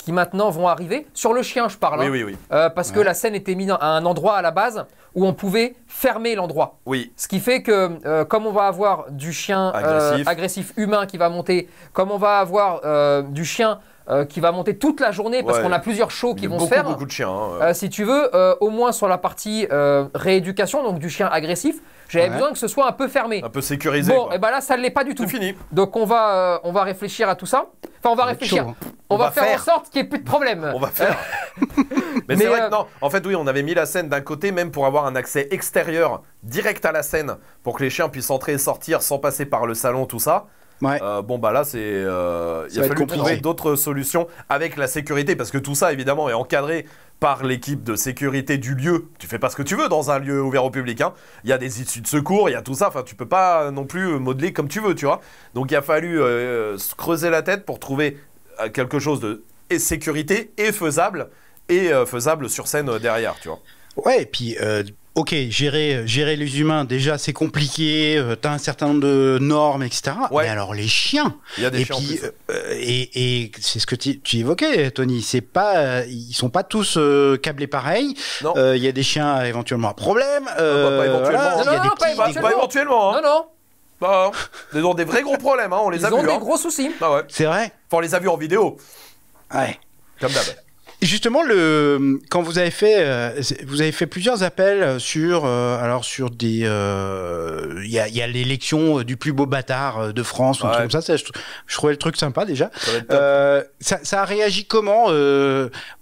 qui maintenant vont arriver. Sur le chien, je parle. Oui, hein. oui, euh, parce que la scène était mise à un endroit à la base où on pouvait fermer l'endroit. Oui. Ce qui fait que, euh, comme on va avoir du chien euh, agressif. humain qui va monter, comme on va avoir du chien euh, qui va monter toute la journée parce qu'on a plusieurs shows qui vont se faire. beaucoup de chiens. Hein, euh, si tu veux, euh, au moins sur la partie rééducation, donc du chien agressif, j'avais besoin que ce soit un peu fermé. Un peu sécurisé. Bon, et eh ben là, ça ne l'est pas du tout. fini. Donc on va, on va réfléchir à tout ça. Enfin, on va réfléchir. Hein. on, va, faire, en sorte qu'il n'y ait plus de problème. On va faire. Mais, Mais c'est vrai non. En fait, oui, on avait mis la scène d'un côté, même pour avoir un accès extérieur direct à la scène, pour que les chiens puissent entrer et sortir sans passer par le salon, tout ça. Euh, bon, bah là, c'est. Euh, il a fallu trouver d'autres solutions avec la sécurité, parce que tout ça, évidemment, est encadré par l'équipe de sécurité du lieu. Tu fais pas ce que tu veux dans un lieu ouvert au public. Hein. Il y a des issues de secours, il y a tout ça. Enfin, tu peux pas euh, non plus modeler comme tu veux, tu vois. Donc, il a fallu creuser la tête pour trouver quelque chose de et sécurité et faisable et faisable sur scène derrière, tu vois. Ouais, et puis ok, gérer, gérer les humains, déjà, c'est compliqué, euh, t'as un certain nombre de normes, etc. Mais alors, les chiens. Il y a des chiens euh, et, c'est ce que tu, évoquais, Tony. C'est pas, euh, ils sont pas tous câblés pareil. Il y a des chiens éventuellement à problème. Ah bah, pas éventuellement. Non, pas, éventuellement. Hein. Non, non. Bah, ils ont des vrais gros problèmes, hein, on les a vus. Ils ont des hein. gros soucis. Bah c'est vrai. Enfin, on les a vus en vidéo. Ouais. Comme d'hab justement, le, quand vous avez fait, euh, vous avez fait plusieurs appels euh, sur, euh, alors sur des, il y a, l'élection du plus beau bâtard de France, ou comme ça. je, trouvais le truc sympa déjà. Ça, a réagi comment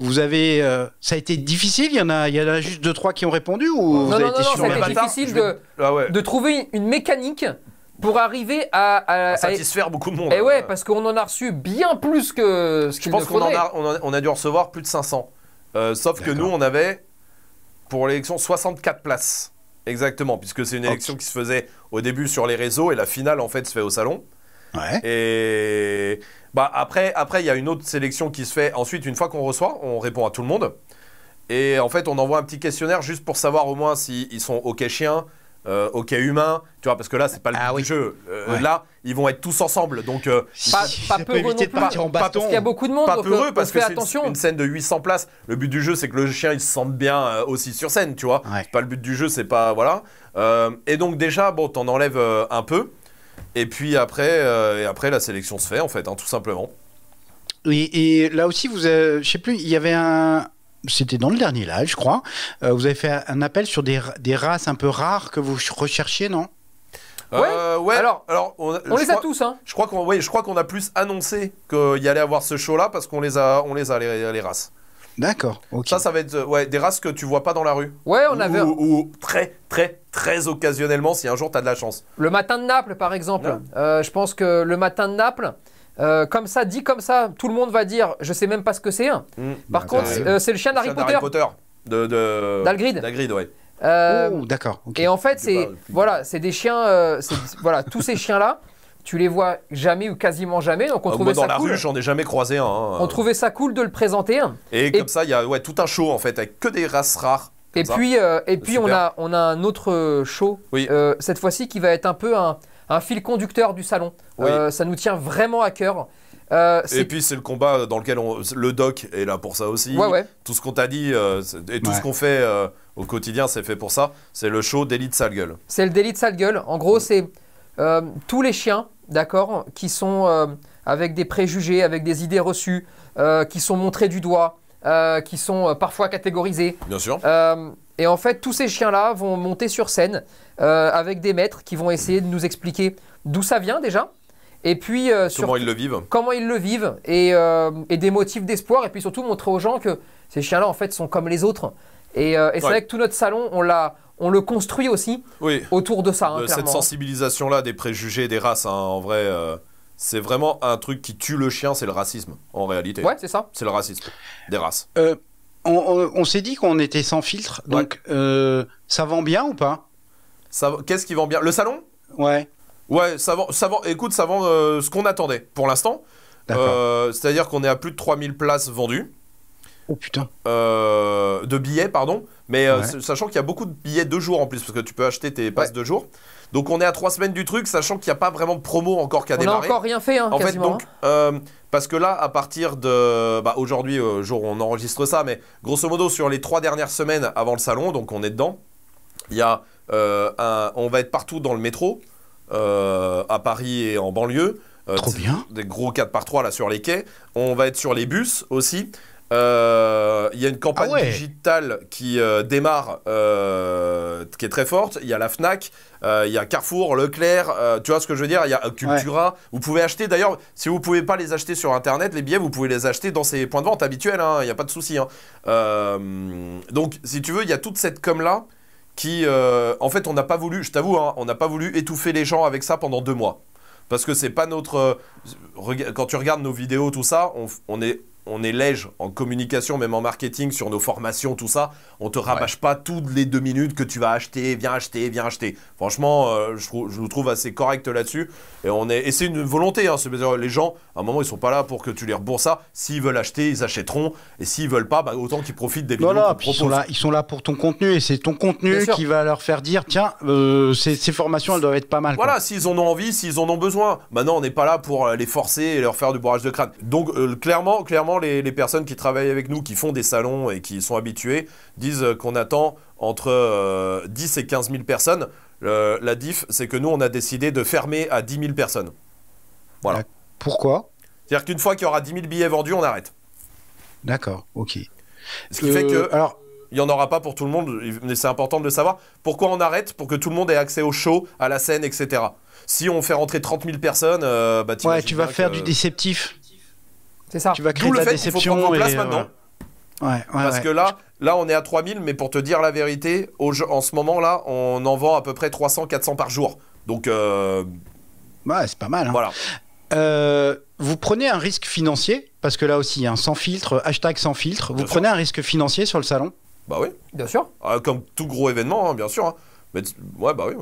Vous avez, ça a été difficile Il y en a, il juste deux trois qui ont répondu ou non, vous non, avez non, été ça a été difficile ah de trouver une mécanique pour arriver à, satisfaire beaucoup de monde. Et eh ouais, euh, parce qu'on en a reçu bien plus que ce qu'il Je pense qu'on a, on, a, dû recevoir plus de 500. Euh, sauf que nous, on avait, pour l'élection, 64 places. Exactement, puisque c'est une élection qui se faisait au début sur les réseaux et la finale, en fait, se fait au salon. Ouais. Et bah, après, il y a une autre sélection qui se fait. Ensuite, une fois qu'on reçoit, on répond à tout le monde. Et en fait, on envoie un petit questionnaire juste pour savoir au moins s'ils ils sont OK chien, Ok euh, humain, tu vois, parce que là, c'est pas le ah but du jeu. Euh, là, ils vont être tous ensemble, donc euh, pas, pas, peu en parce qu'il y a beaucoup de monde. Pas peureux, parce que c'est une, scène de 800 places. Le but du jeu, c'est que le chien, il se sente bien aussi sur scène, tu vois. c'est pas le but du jeu, c'est pas... Voilà. et donc déjà, bon, t'en enlèves un peu. Et puis après, et après, la sélection se fait, en fait, hein, tout simplement. Oui, et là aussi, vous, je sais plus, il y avait un, c'était dans le dernier live, je crois. Euh, vous avez fait un appel sur des, des, races un peu rares que vous recherchiez, non euh, ouais. Alors, alors on, les a tous. Hein. Je crois qu'on, je crois qu'on a plus annoncé qu'il y allait avoir ce show-là parce qu'on les a, on les a les, races. D'accord. Ça, ça va être des races que tu vois pas dans la rue. Ouais, on avait. Ou, très, très, très occasionnellement, si un jour tu as de la chance. Le matin de Naples, par exemple. Euh, je pense que le matin de Naples, euh, comme ça, dit comme ça, tout le monde va dire je sais même pas ce que c'est. Mm. Par bah, contre, euh, c'est le chien d'Harry Potter. De, D'Algrid. Euh, oh, d'accord. Et en fait, c'est voilà, c'est des chiens, voilà, tous ces chiens-là, tu les vois jamais ou quasiment jamais. Donc on trouvait dans ça la cool. rue, j'en ai jamais croisé un. Hein. On trouvait ça cool de le présenter. Hein. Et, comme ça, il y a ouais, tout un show en fait avec que des races rares. Et puis, et puis on a on a un autre show cette fois-ci qui va être un peu un un fil conducteur du salon. Euh, ça nous tient vraiment à cœur. Euh, et puis c'est le combat dans lequel le doc est là pour ça aussi. Tout ce qu'on t'a dit euh, et tout ce qu'on fait au quotidien, c'est fait pour ça. C'est le show délit de sale gueule. C'est le délit de sale gueule. En gros, c'est tous les chiens, d'accord, qui sont avec des préjugés, avec des idées reçues, qui sont montrés du doigt, qui sont parfois catégorisés. Bien sûr. Et en fait, tous ces chiens-là vont monter sur scène euh, avec des maîtres qui vont essayer de nous expliquer d'où ça vient déjà. Et puis euh, comment ils le vivent, comment ils le vivent, euh, et, des motifs d'espoir, et puis surtout montrer aux gens que ces chiens-là en fait sont comme les autres. Et, c'est vrai que tout notre salon, on l'a, on le construit aussi autour de ça. Hein, cette hein. sensibilisation-là des préjugés, des races, hein, en vrai, c'est vraiment un truc qui tue le chien, c'est le racisme en réalité. Ouais, c'est ça. C'est le racisme des races on, s'est dit qu'on était sans filtre, donc euh, ça vend bien ou pas Qu'est-ce qui vend bien Le salon Ouais. Ouais, ça vend, écoute, ça vend euh, ce qu'on attendait pour l'instant. Euh, c'est-à-dire qu'on est à plus de 3000 places vendues. Oh putain. de billets, pardon. Mais sachant qu'il y a beaucoup de billets de jours en plus, parce que tu peux acheter tes passes deux de jour. Donc on est à trois semaines du truc, sachant qu'il n'y a pas vraiment de promo encore qu'à démarrer. On n'a encore rien fait, hein, En fait, donc, hein. euh, parce que là, à partir de... Bah, aujourd'hui, euh, jour on enregistre ça, mais grosso modo, sur les trois dernières semaines avant le salon, donc on est dedans, il y a, euh, on va être partout dans le métro, à Paris et en banlieue. Trop bien. Des gros 4 par 3 là sur les quais. On va être sur les bus aussi. Euh, il y a une campagne ah digitale qui euh, démarre, euh, qui est très forte. Il y a la Fnac, il y a Carrefour, Leclerc, tu vois ce que je veux dire Il y a Cultura. Vous pouvez acheter, d'ailleurs, si vous ne pouvez pas les acheter sur Internet, les billets, vous pouvez les acheter dans ces points de vente habituels, hein, il n'y a pas de souci. Hein. donc, si tu veux, il y a toute cette com-là qui, en fait, on n'a pas voulu, je t'avoue, hein, on n'a pas voulu étouffer les gens avec ça pendant deux mois. Parce que c'est pas notre. Quand tu regardes nos vidéos, tout ça, on, on est on est léger en communication, même en marketing, sur nos formations, tout ça. On te rabâche pas toutes les deux minutes que tu vas acheter, viens acheter, viens acheter. Franchement, euh, je, je nous trouve assez correct là-dessus. Et on est, c'est une volonté. Hein, les gens, à un moment, ils sont pas là pour que tu les rebourses ça. S'ils veulent acheter, ils achèteront. Et s'ils veulent pas, bah, autant qu'ils profitent des vidéos ils sont là, ils sont là pour ton contenu et c'est ton contenu qui va leur faire dire, tiens, euh, ces, formations, elles doivent être pas mal. Voilà, s'ils en ont envie, s'ils en ont besoin. Maintenant, on n'est pas là pour euh, les forcer et leur faire du bourrage de crâne. Donc, clairement, clairement les, personnes qui travaillent avec nous, qui font des salons et qui sont habitués, disent qu'on attend entre 10 euh, et 15 000 personnes. la diff, c'est que nous, on a décidé de fermer à 10 000 personnes. Voilà. Pourquoi C'est-à-dire qu'une fois qu'il y aura 10 000 billets vendus, on arrête. D'accord, ok. Ce qui fait que. Euh, alors. Il n'y en aura pas pour tout le monde, mais c'est important de le savoir. Pourquoi on arrête Pour que tout le monde ait accès au show, à la scène, etc. Si on fait rentrer 30 000 personnes, euh, bah, ouais, tu vas faire du déceptif. C'est ça. Tu vas créer le fait qu'il faut en place euh, maintenant. Ouais, Parce que là, là, on est à 3000, mais pour te dire la vérité, au en ce moment-là, on en vend à peu près 300-400 par jour. Donc. Euh, ouais, c'est pas mal. Hein. Voilà. Euh, vous prenez un risque financier, parce que là aussi, hein, sans filtre, hashtag sans filtre. vous prenez un risque financier sur le salon Bah oui. Bien sûr. Ah, comme tout gros événement, hein, bien sûr. Mais, ouais, bah oui,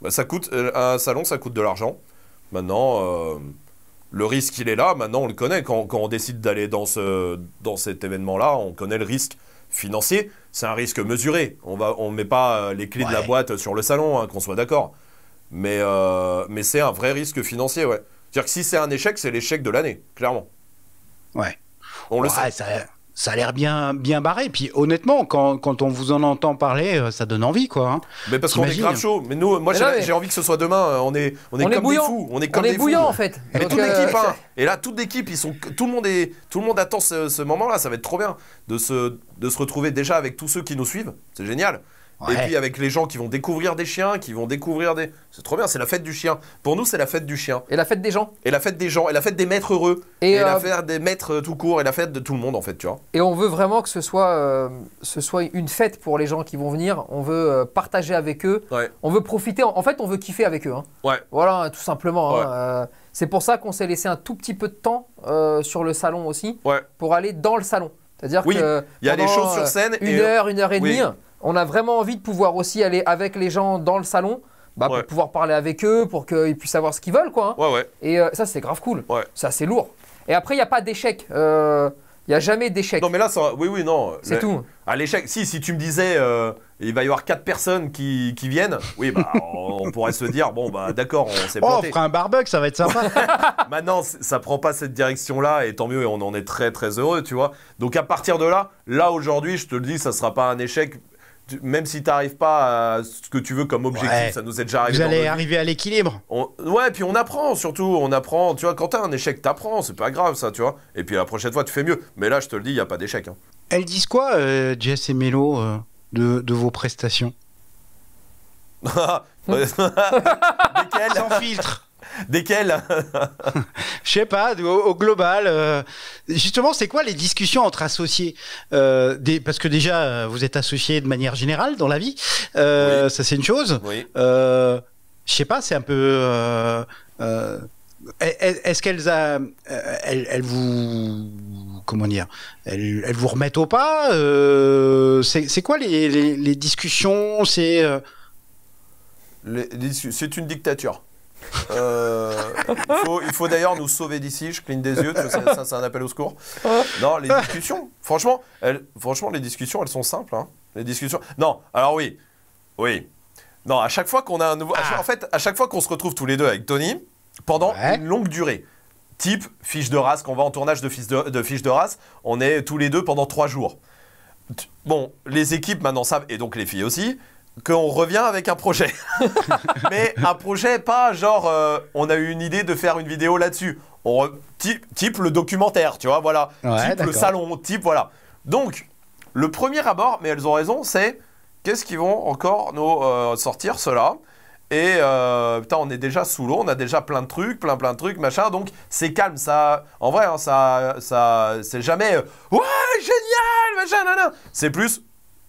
bah, ça coûte, un salon, ça coûte de l'argent. Maintenant le risque, il est là. Maintenant, on le connaît. Quand, on décide d'aller dans, ce, dans cet événement-là, on connaît le risque financier. C'est un risque mesuré. On ne on met pas euh, les clés de la boîte sur le salon, hein, qu'on soit d'accord. Mais, euh, mais c'est un vrai risque financier, ouais. C'est-à-dire que si c'est un échec, c'est l'échec de l'année, clairement. Ouais. On le sait ça a l'air bien, bien barré. Puis honnêtement, quand, on vous en entend parler, euh, ça donne envie, quoi. Hein. Mais parce qu'on est grave chaud. Mais nous, moi, j'ai envie que ce soit demain. On est, on est comme des fous. On est comme des en fait. Et toute euh, l'équipe. Hein. Et là, toute l'équipe, ils sont, tout le monde est, tout le monde attend ce, moment-là. Ça va être trop bien de se, de se retrouver déjà avec tous ceux qui nous suivent. C'est génial. Et puis avec les gens qui vont découvrir des chiens, qui vont découvrir des. C'est trop bien, c'est la fête du chien. Pour nous, c'est la fête du chien. Et la fête des gens. Et la fête des gens, et la fête des maîtres heureux. Et, la euh, fête des maîtres euh, tout court, et la fête de tout le monde en fait, tu vois. Et on veut vraiment que ce soit, euh, ce soit une fête pour les gens qui vont venir. On veut partager avec eux. On veut profiter. En... fait, on veut kiffer avec eux. Hein. Ouais. Voilà, hein, tout simplement. Hein, c'est pour ça qu'on s'est laissé un tout petit peu de temps sur le salon aussi, pour aller dans le salon. C'est-à-dire oui, y a des choses sur scène. Une heure, une heure et demie on a vraiment envie de pouvoir aussi aller avec les gens dans le salon. Bah, pour pouvoir parler avec eux, pour qu'ils puissent savoir ce qu'ils veulent. Quoi, hein. Et euh, ça, c'est grave cool. Ça, c'est lourd. Et après, il n'y a pas d'échec. Euh, il n'y a jamais d'échec. Non, mais là, oui, oui, non. C'est tout. À l'échec, si, si tu me disais, euh, il va y avoir quatre personnes qui, qui viennent, oui, bah, on, pourrait se dire, bon, bah, d'accord, on s'est planté. Oh, on fera un barbecue, ça va être sympa. Maintenant, ça prend pas cette direction-là, et tant mieux, et on en est très, très heureux, tu vois. Donc, à partir de là, là, aujourd'hui, je te le dis, ça sera pas un échec même si tu n'arrives pas à ce que tu veux comme objectif, ça nous est déjà arrivé. Vous allez arriver à l'équilibre. Ouais, puis on apprend surtout, on apprend. Tu vois, quand t'as un échec, t'apprends, c'est pas grave ça, tu vois. Et puis la prochaine fois, tu fais mieux. Mais là, je te le dis, il n'y a pas d'échec. Hein. Elles disent quoi, euh, Jess et Mélo, euh, de, vos prestations Sans filtre Desquelles Je sais pas, au, global. Euh, justement, c'est quoi les discussions entre associés euh, des, Parce que déjà, euh, vous êtes associés de manière générale dans la vie. Ça, c'est une chose. Oui. je sais pas, c'est un peu. Est-ce qu'elles elles, vous comment dire, elles, vous remettent au pas C'est quoi les, discussions C'est c'est une dictature. Euh, il faut, d'ailleurs nous sauver d'ici. Je cligne des yeux. ça, c'est un appel au secours. Non, les discussions. Franchement, franchement, les discussions, elles sont simples. Hein. Les discussions. Non. Alors oui, oui. Non, à chaque fois qu'on a un nouveau. Ah. En fait, à chaque fois qu'on se retrouve tous les deux avec Tony, pendant une longue durée. Type fiche de race, qu'on va en tournage de fiche de, de, fiche de race, on est tous les deux pendant trois jours. Bon, les équipes maintenant savent, et donc les filles aussi, qu'on revient avec un projet. Mais un projet pas genre euh, on a eu une idée de faire une vidéo là-dessus. type, le documentaire, tu vois, voilà. type le salon, type voilà. Donc, le premier abord, mais elles ont raison, c'est qu'est-ce qu'ils vont encore nous euh, sortir cela Et euh, putain, on est déjà sous l'eau, on a déjà plein de trucs, plein plein de trucs, machin. Donc c'est calme, ça. En vrai, hein, ça, ça, c'est jamais ouais génial, machin, non, non. C'est plus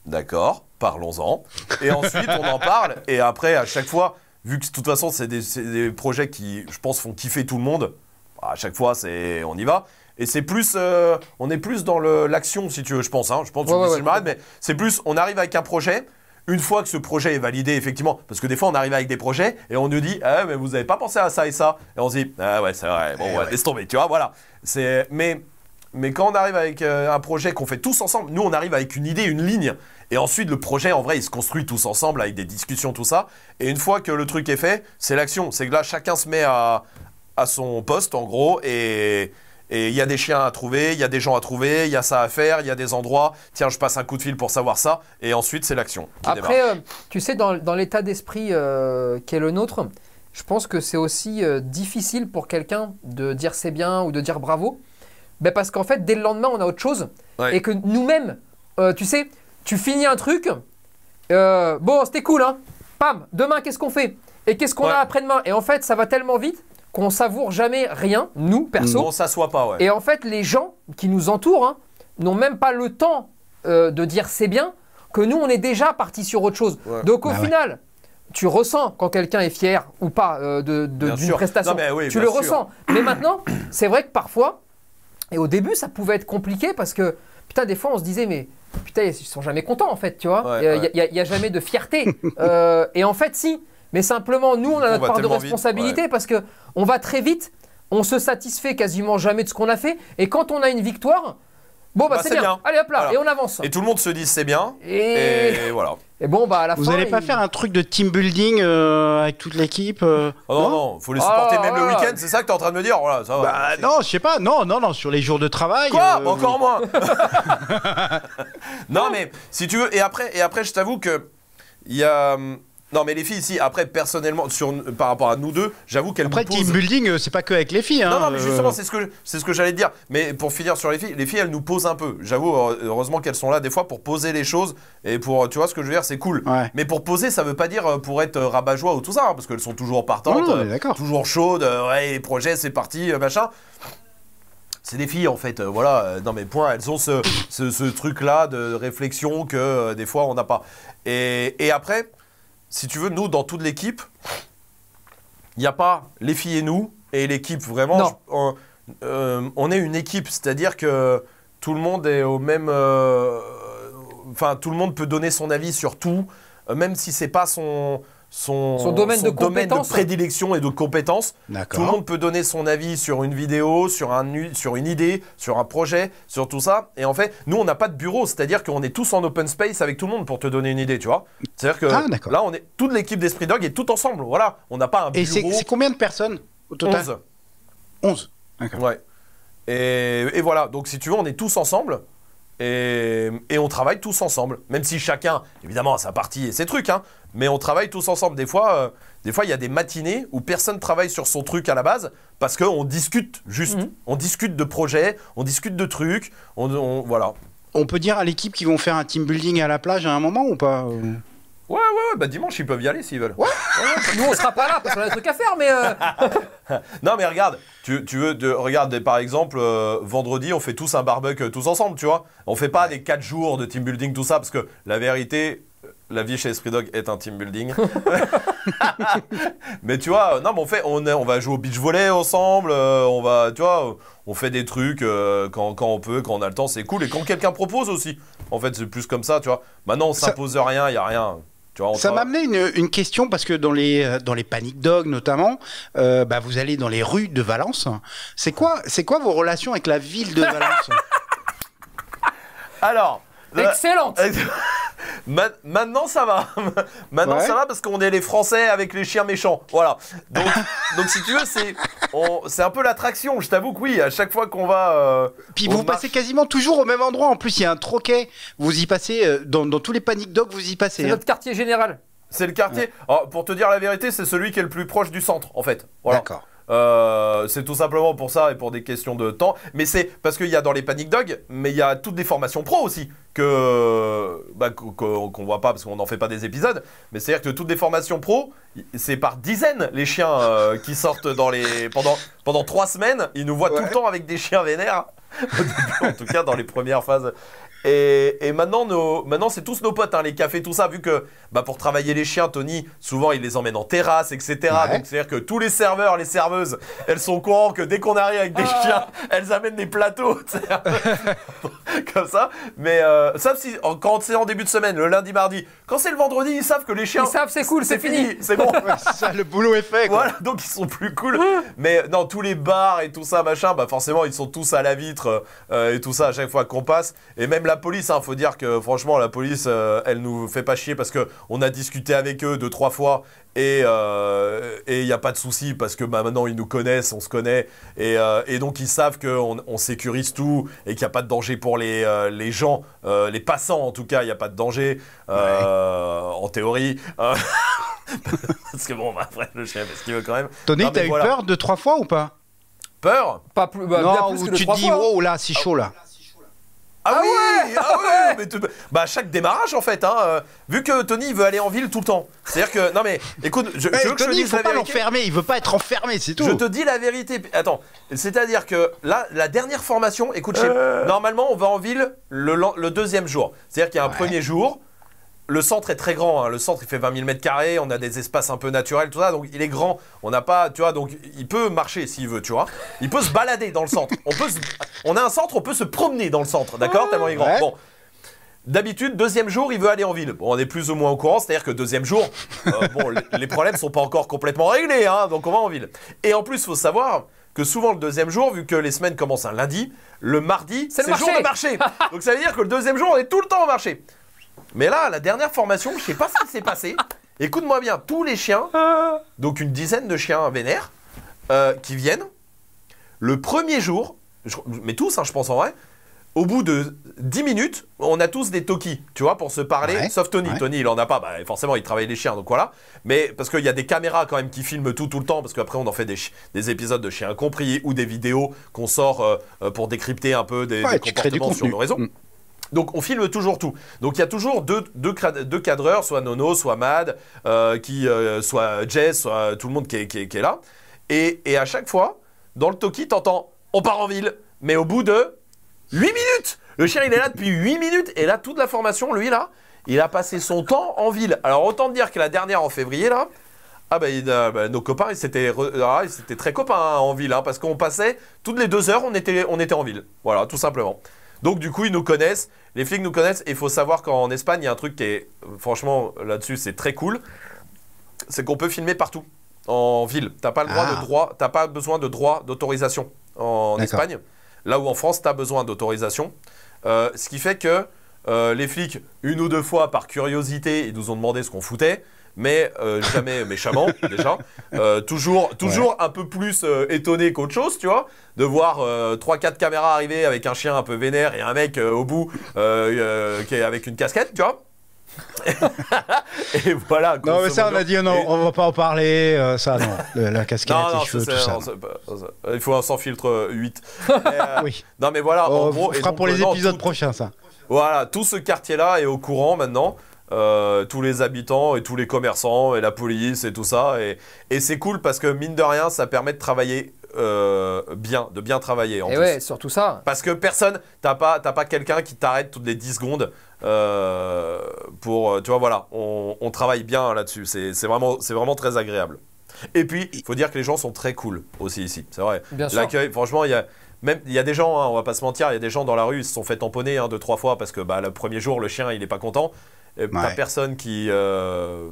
d'accord parlons-en. Et ensuite, on en parle. Et après, à chaque fois, vu que de toute façon, c'est des, projets qui, je pense, font kiffer tout le monde, à chaque fois, c'est on y va. Et c'est plus, euh, on est plus dans l'action, si tu veux, je pense. Hein. Je pense que ouais, ouais, ouais. mais c'est plus, on arrive avec un projet. Une fois que ce projet est validé, effectivement, parce que des fois on arrive avec des projets et on nous dit, ah, mais vous n'avez pas pensé à ça et ça, et on se dit, ah ouais, c'est vrai, bon, eh laisse tomber, tu vois, voilà. C'est, mais mais quand on arrive avec euh, un projet qu'on fait tous ensemble, nous on arrive avec une idée, une ligne. Et ensuite, le projet, en vrai, il se construit tous ensemble avec des discussions, tout ça. Et une fois que le truc est fait, c'est l'action. C'est que là, chacun se met à, à son poste, en gros, et il y a des chiens à trouver, il y a des gens à trouver, il y a ça à faire, il y a des endroits. Tiens, je passe un coup de fil pour savoir ça. Et ensuite, c'est l'action. Après, euh, tu sais, dans, dans l'état d'esprit euh, qui est le nôtre, je pense que c'est aussi euh, difficile pour quelqu'un de dire c'est bien ou de dire bravo. Ben parce qu'en fait, dès le lendemain, on a autre chose. Et que nous-mêmes, euh, tu sais, tu finis un truc. Euh, bon, c'était cool, hein. Pam, demain, qu'est-ce qu'on fait Et qu'est-ce qu'on a après-demain Et en fait, ça va tellement vite qu'on savoure jamais rien, nous, perso. On s'assoit pas, ouais. Et en fait, les gens qui nous entourent hein, n'ont même pas le temps euh, de dire c'est bien, que nous, on est déjà parti sur autre chose. Donc au bah final, tu ressens quand quelqu'un est fier ou pas euh, d'une prestation. tu le ressens. Mais maintenant, c'est vrai que parfois, et au début, ça pouvait être compliqué parce que Putain, des fois, on se disait, mais putain, ils sont jamais contents, en fait, tu vois. Il y n'y a, jamais de fierté. Euh, et en fait, si. Mais simplement, nous, on a notre part de responsabilité parce que on va très vite, on se satisfait quasiment jamais de ce qu'on a fait. Et quand on a une victoire, bon, bah, bah c'est bien. Allez, hop là, et on avance. Et tout le monde se dit, c'est bien. et voilà bon, bah à Vous n'allez pas faire un truc de team building euh, avec toute l'équipe euh ah Non, non, Il faut les supporter ah, même le week-end, c'est ça que tu es en train de me dire bah, non, je sais pas, non, non, non, sur les jours de travail. Quoi euh, Encore moins Non, mais si tu veux, et après, et après je t'avoue que. Il y a. Hum, non, mais les filles, ici, après, personnellement, sur, par rapport à nous deux, j'avoue qu'elles Après, team building, euh, c'est pas que avec les filles. Hein, non, non, mais euh. justement, c'est ce que, c'est ce que j'allais dire. Mais pour finir sur les filles, les filles, elles nous posent un peu. J'avoue, heureusement qu'elles sont là des fois pour poser les choses et pour, tu vois, ce que je veux dire, c'est cool. Mais pour poser, ça veut pas dire euh, pour être rabat-joie ou tout ça, hein, parce qu'elles sont toujours partantes, toujours chaudes. ouais, projet, projets, c'est parti, machin. C'est des filles en fait, voilà. non mais point, elles ont ce, ce, ce truc-là de réflexion que des fois on n'a pas. Et, et après, si tu veux, nous, dans toute l'équipe, il n'y a pas les filles et nous, et l'équipe, vraiment. Euh, on, est une équipe, c'est-à-dire que tout le monde est au même. Euh, enfin, tout le monde peut donner son avis sur tout, euh, même si c'est pas son son, domaine, de prédilection et de compétence. Tout le monde peut donner son avis sur une vidéo, sur, un, sur une idée, sur un projet, sur tout ça. Et en fait, nous, on n'a pas de bureau, c'est-à-dire qu'on est tous en open space avec tout le monde pour te donner une idée, tu vois. C'est-à-dire que ah, là, on est toute l'équipe d'Esprit Dog est tout ensemble. Voilà, on n'a pas un bureau. Et c'est combien de personnes au total 11. 11. Ouais. et voilà, donc si tu veux, on est tous ensemble. Et, on travaille tous ensemble, même si chacun, évidemment, a sa partie et ses trucs, hein, mais on travaille tous ensemble. Euh, des fois, il y a des matinées où personne travaille sur son truc à la base parce qu'on discute juste, mhm. on discute de projets, on discute de trucs, on, voilà. On peut dire à l'équipe qu'ils vont faire un team building à la plage à un moment ou pas euh Ouais, ouais, bah dimanche ils peuvent y aller s'ils veulent. Ouais, nous on sera pas là parce qu'on a des trucs à faire, mais. Euh. non, mais regarde, tu, veux, de, regarde par exemple, euh, vendredi on fait tous un barbecue euh, tous ensemble, tu vois. On fait pas les 4 jours de team building, tout ça, parce que la vérité, la vie chez Esprit Dog est un team building. mais tu vois, non, mais on fait, on, on va jouer au beach volley ensemble, on va, tu vois, on fait des trucs quand, quand, on peut, quand on a le temps, c'est cool. Et quand quelqu'un propose aussi, en fait, c'est plus comme ça, tu vois. Maintenant, on s'impose rien, il n'y a rien ça m'a amené une, question parce que dans les euh, dans les panic dogs notamment, euh, bah vous allez dans les rues de Valence. C'est quoi c'est quoi vos relations avec la ville de Valence Alors, Excellente euh, Maintenant ça va. Maintenant ça va parce qu'on est les Français avec les chiens méchants. Voilà. Donc, donc si tu veux, c'est un peu l'attraction. Je t'avoue que oui, à chaque fois qu'on va. Euh, Puis vous passez quasiment toujours au même endroit. En plus, il y a un troquet. Vous y passez, euh, dans, tous les panic dogs, vous y passez. C'est hein. notre quartier général. C'est le quartier. pour te dire la vérité, c'est celui qui est le plus proche du centre, en fait. Voilà. D'accord. Euh, c'est tout simplement pour ça et pour des questions de temps. Mais c'est parce qu'il y a dans les Panic dogs mais il y a toutes des formations pro aussi que bah, qu'on ne voit pas parce qu'on n'en fait pas des épisodes. Mais c'est à dire que toutes des formations pro, c'est par dizaines les chiens euh, qui sortent dans les pendant pendant trois semaines, ils nous voient tout le temps avec des chiens vénères. en tout cas dans les premières phases. Et, maintenant, nos, maintenant c'est tous nos potes, hein, les cafés, tout ça, vu que bah, pour travailler les chiens, Tony, souvent il les emmène en terrasse, etc. Donc c'est-à-dire que tous les serveurs, les serveuses, elles sont au courant que dès qu'on arrive avec des ah. chiens, elles amènent des plateaux, comme ça. Mais euh, sauf si, quand c'est en début de semaine, le lundi, mardi, quand c'est le vendredi, ils savent que les chiens. Ils savent, c'est cool, c'est fini. C'est bon. le boulot est fait. Voilà, donc ils sont plus cool. Mais dans tous les bars et tout ça, machin, bah forcément, ils sont tous à la vitre euh, et tout ça à chaque fois qu'on passe. Et même la police, il hein, faut dire que franchement, la police, euh, elle nous fait pas chier parce qu'on a discuté avec eux deux, trois fois et il euh, n'y a pas de souci parce que bah, maintenant ils nous connaissent, on se connaît et, euh, et donc ils savent qu'on on sécurise tout et qu'il n'y a pas de danger pour les, les gens, les passants en tout cas, il n'y a pas de danger en théorie. parce que bon, bah, après le chef, est-ce qu'il veut quand même. Tony, t'as eu peur deux, trois fois ou pas Peur Pas plus, bah, non, tu te dis, hein. oh là, c'est chaud là. Ah, ah, oui, ouais ah, ah ouais, mais tu- Bah chaque démarrage en fait, hein, euh, vu que Tony veut aller en ville tout le temps. C'est-à-dire que non mais écoute, je, Tony, il ne faut pas l'enfermer, il veut pas être enfermé, c'est tout. Je te dis la vérité. Attends, c'est-à-dire que là, la dernière formation, écoute, euh. normalement, on va en ville le, le deuxième jour. C'est-à-dire qu'il y a un premier jour, le centre est très grand. Hein. Le centre, il fait 20 000 mètres carrés. On a des espaces un peu naturels, tout ça. Donc, il est grand. On n'a pas, tu vois, donc il peut marcher s'il veut, tu vois. Il peut se balader dans le centre. On peut, on a un centre, on peut se promener dans le centre, d'accord Tellement il est grand. Bon. D'habitude, deuxième jour, il veut aller en ville. Bon, on est plus ou moins au courant, c'est-à-dire que deuxième jour, euh, les problèmes ne sont pas encore complètement réglés, hein, donc on va en ville. Et en plus, il faut savoir que souvent le deuxième jour, vu que les semaines commencent un lundi, le mardi, c'est le, jour de marché. donc ça veut dire que le deuxième jour, on est tout le temps au marché. Mais là, la dernière formation, je sais pas ce qui s'est passé. Écoute-moi bien, tous les chiens, ah. donc une dizaine de chiens vénères, euh, qui viennent, le premier jour, mais tous, hein, je pense en vrai, au bout de 10 minutes, on a tous des tokis, tu vois, pour se parler, sauf Tony. Tony, il en a pas, bah, forcément, il travaille les chiens, donc voilà. Mais parce qu'il y a des caméras quand même qui filment tout tout le temps, parce qu'après, on en fait des, épisodes de chiens compris ou des vidéos qu'on sort euh, euh, pour décrypter un peu des, comportements sur nos réseaux. Mm. Donc on filme toujours tout. Donc il y a toujours deux, deux, cadreurs, soit Nono, soit Mad, euh, qui, euh, soit Jess, soit tout le monde qui est, là. Et, à chaque fois, dans le Toki, t'entends « on part en ville ». Mais au bout de 8 minutes Le chien, il est là depuis 8 minutes. Et là, toute la formation, lui, là, il a passé son temps en ville. Alors autant dire que la dernière en février, là, ah bah, bah, nos copains, ils étaient ah, très copains hein, en ville. Hein, parce qu'on passait, toutes les deux heures, on était en ville. Voilà, tout simplement. Donc du coup, ils nous connaissent, les flics nous connaissent, et il faut savoir qu'en Espagne, il y a un truc qui est, franchement, là-dessus, c'est très cool, c'est qu'on peut filmer partout, en ville. T'as pas, le droit ah. pas besoin de droit d'autorisation en Espagne, là où en France, tu as besoin d'autorisation. Euh, ce qui fait que euh, les flics, une ou deux fois par curiosité, ils nous ont demandé ce qu'on foutait mais euh, jamais méchamment déjà. Euh, toujours toujours un peu plus euh, étonné qu'autre chose, tu vois, de voir 3-4 caméras arriver avec un chien un peu vénère et un mec au bout qui est avec une casquette, tu vois. et voilà. Non, mais ça, on a dit oh non, on va pas en parler. ça, non. la casquette, tout ça. il faut un sans filtre 8. oui. Non, mais voilà. en oh, gros, fera pour les épisodes prochains, ça. Voilà, tout ce quartier-là est au courant maintenant. Euh, tous les habitants et tous les commerçants et la police et tout ça. Et, et c'est cool parce que mine de rien, ça permet de travailler euh, bien, de bien travailler. En et ouais, surtout ça. Parce que personne, t'as pas, pas quelqu'un qui t'arrête toutes les 10 secondes euh, pour, tu vois, voilà, on, travaille bien là-dessus. C'est vraiment, vraiment très agréable. Et puis, il faut dire que les gens sont très cool aussi ici, c'est vrai. L'accueil, franchement, il y a même il y a des gens, hein, on va pas se mentir, il y a des gens dans la rue, ils se sont fait tamponner hein, deux trois fois parce que bah, le premier jour le chien il est pas content. Ouais. T'as personne qui. Euh,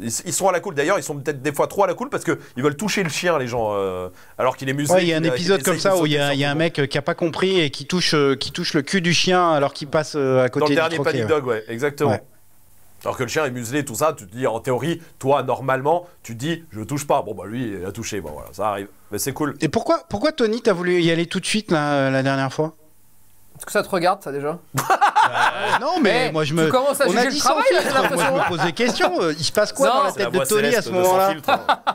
ils, sont à la cool. D'ailleurs, ils sont peut-être des fois trop à la cool parce qu'ils veulent toucher le chien, les gens, euh, alors qu'il est muselé. il y a un épisode comme ça où il y a, un mec euh, qui a pas compris et qui touche, qui touche le cul du chien alors qu'il passe à côté Dans le dernier Panic Dog, ouais, exactement. Alors que le chien est muselé, tout ça, tu te dis, en théorie, toi, normalement, tu te dis, je touche pas. Bon, bah lui, il a touché, bon, voilà, ça arrive. Mais c'est cool. Et pourquoi, pourquoi Tony, t'as voulu y aller tout de suite la dernière fois est-ce que ça te regarde, ça déjà euh, non, mais moi je tu me. commences à on a Moi je me pose des questions. Euh, il se passe quoi Non, dans la tête de Tony à ce moment-là hein,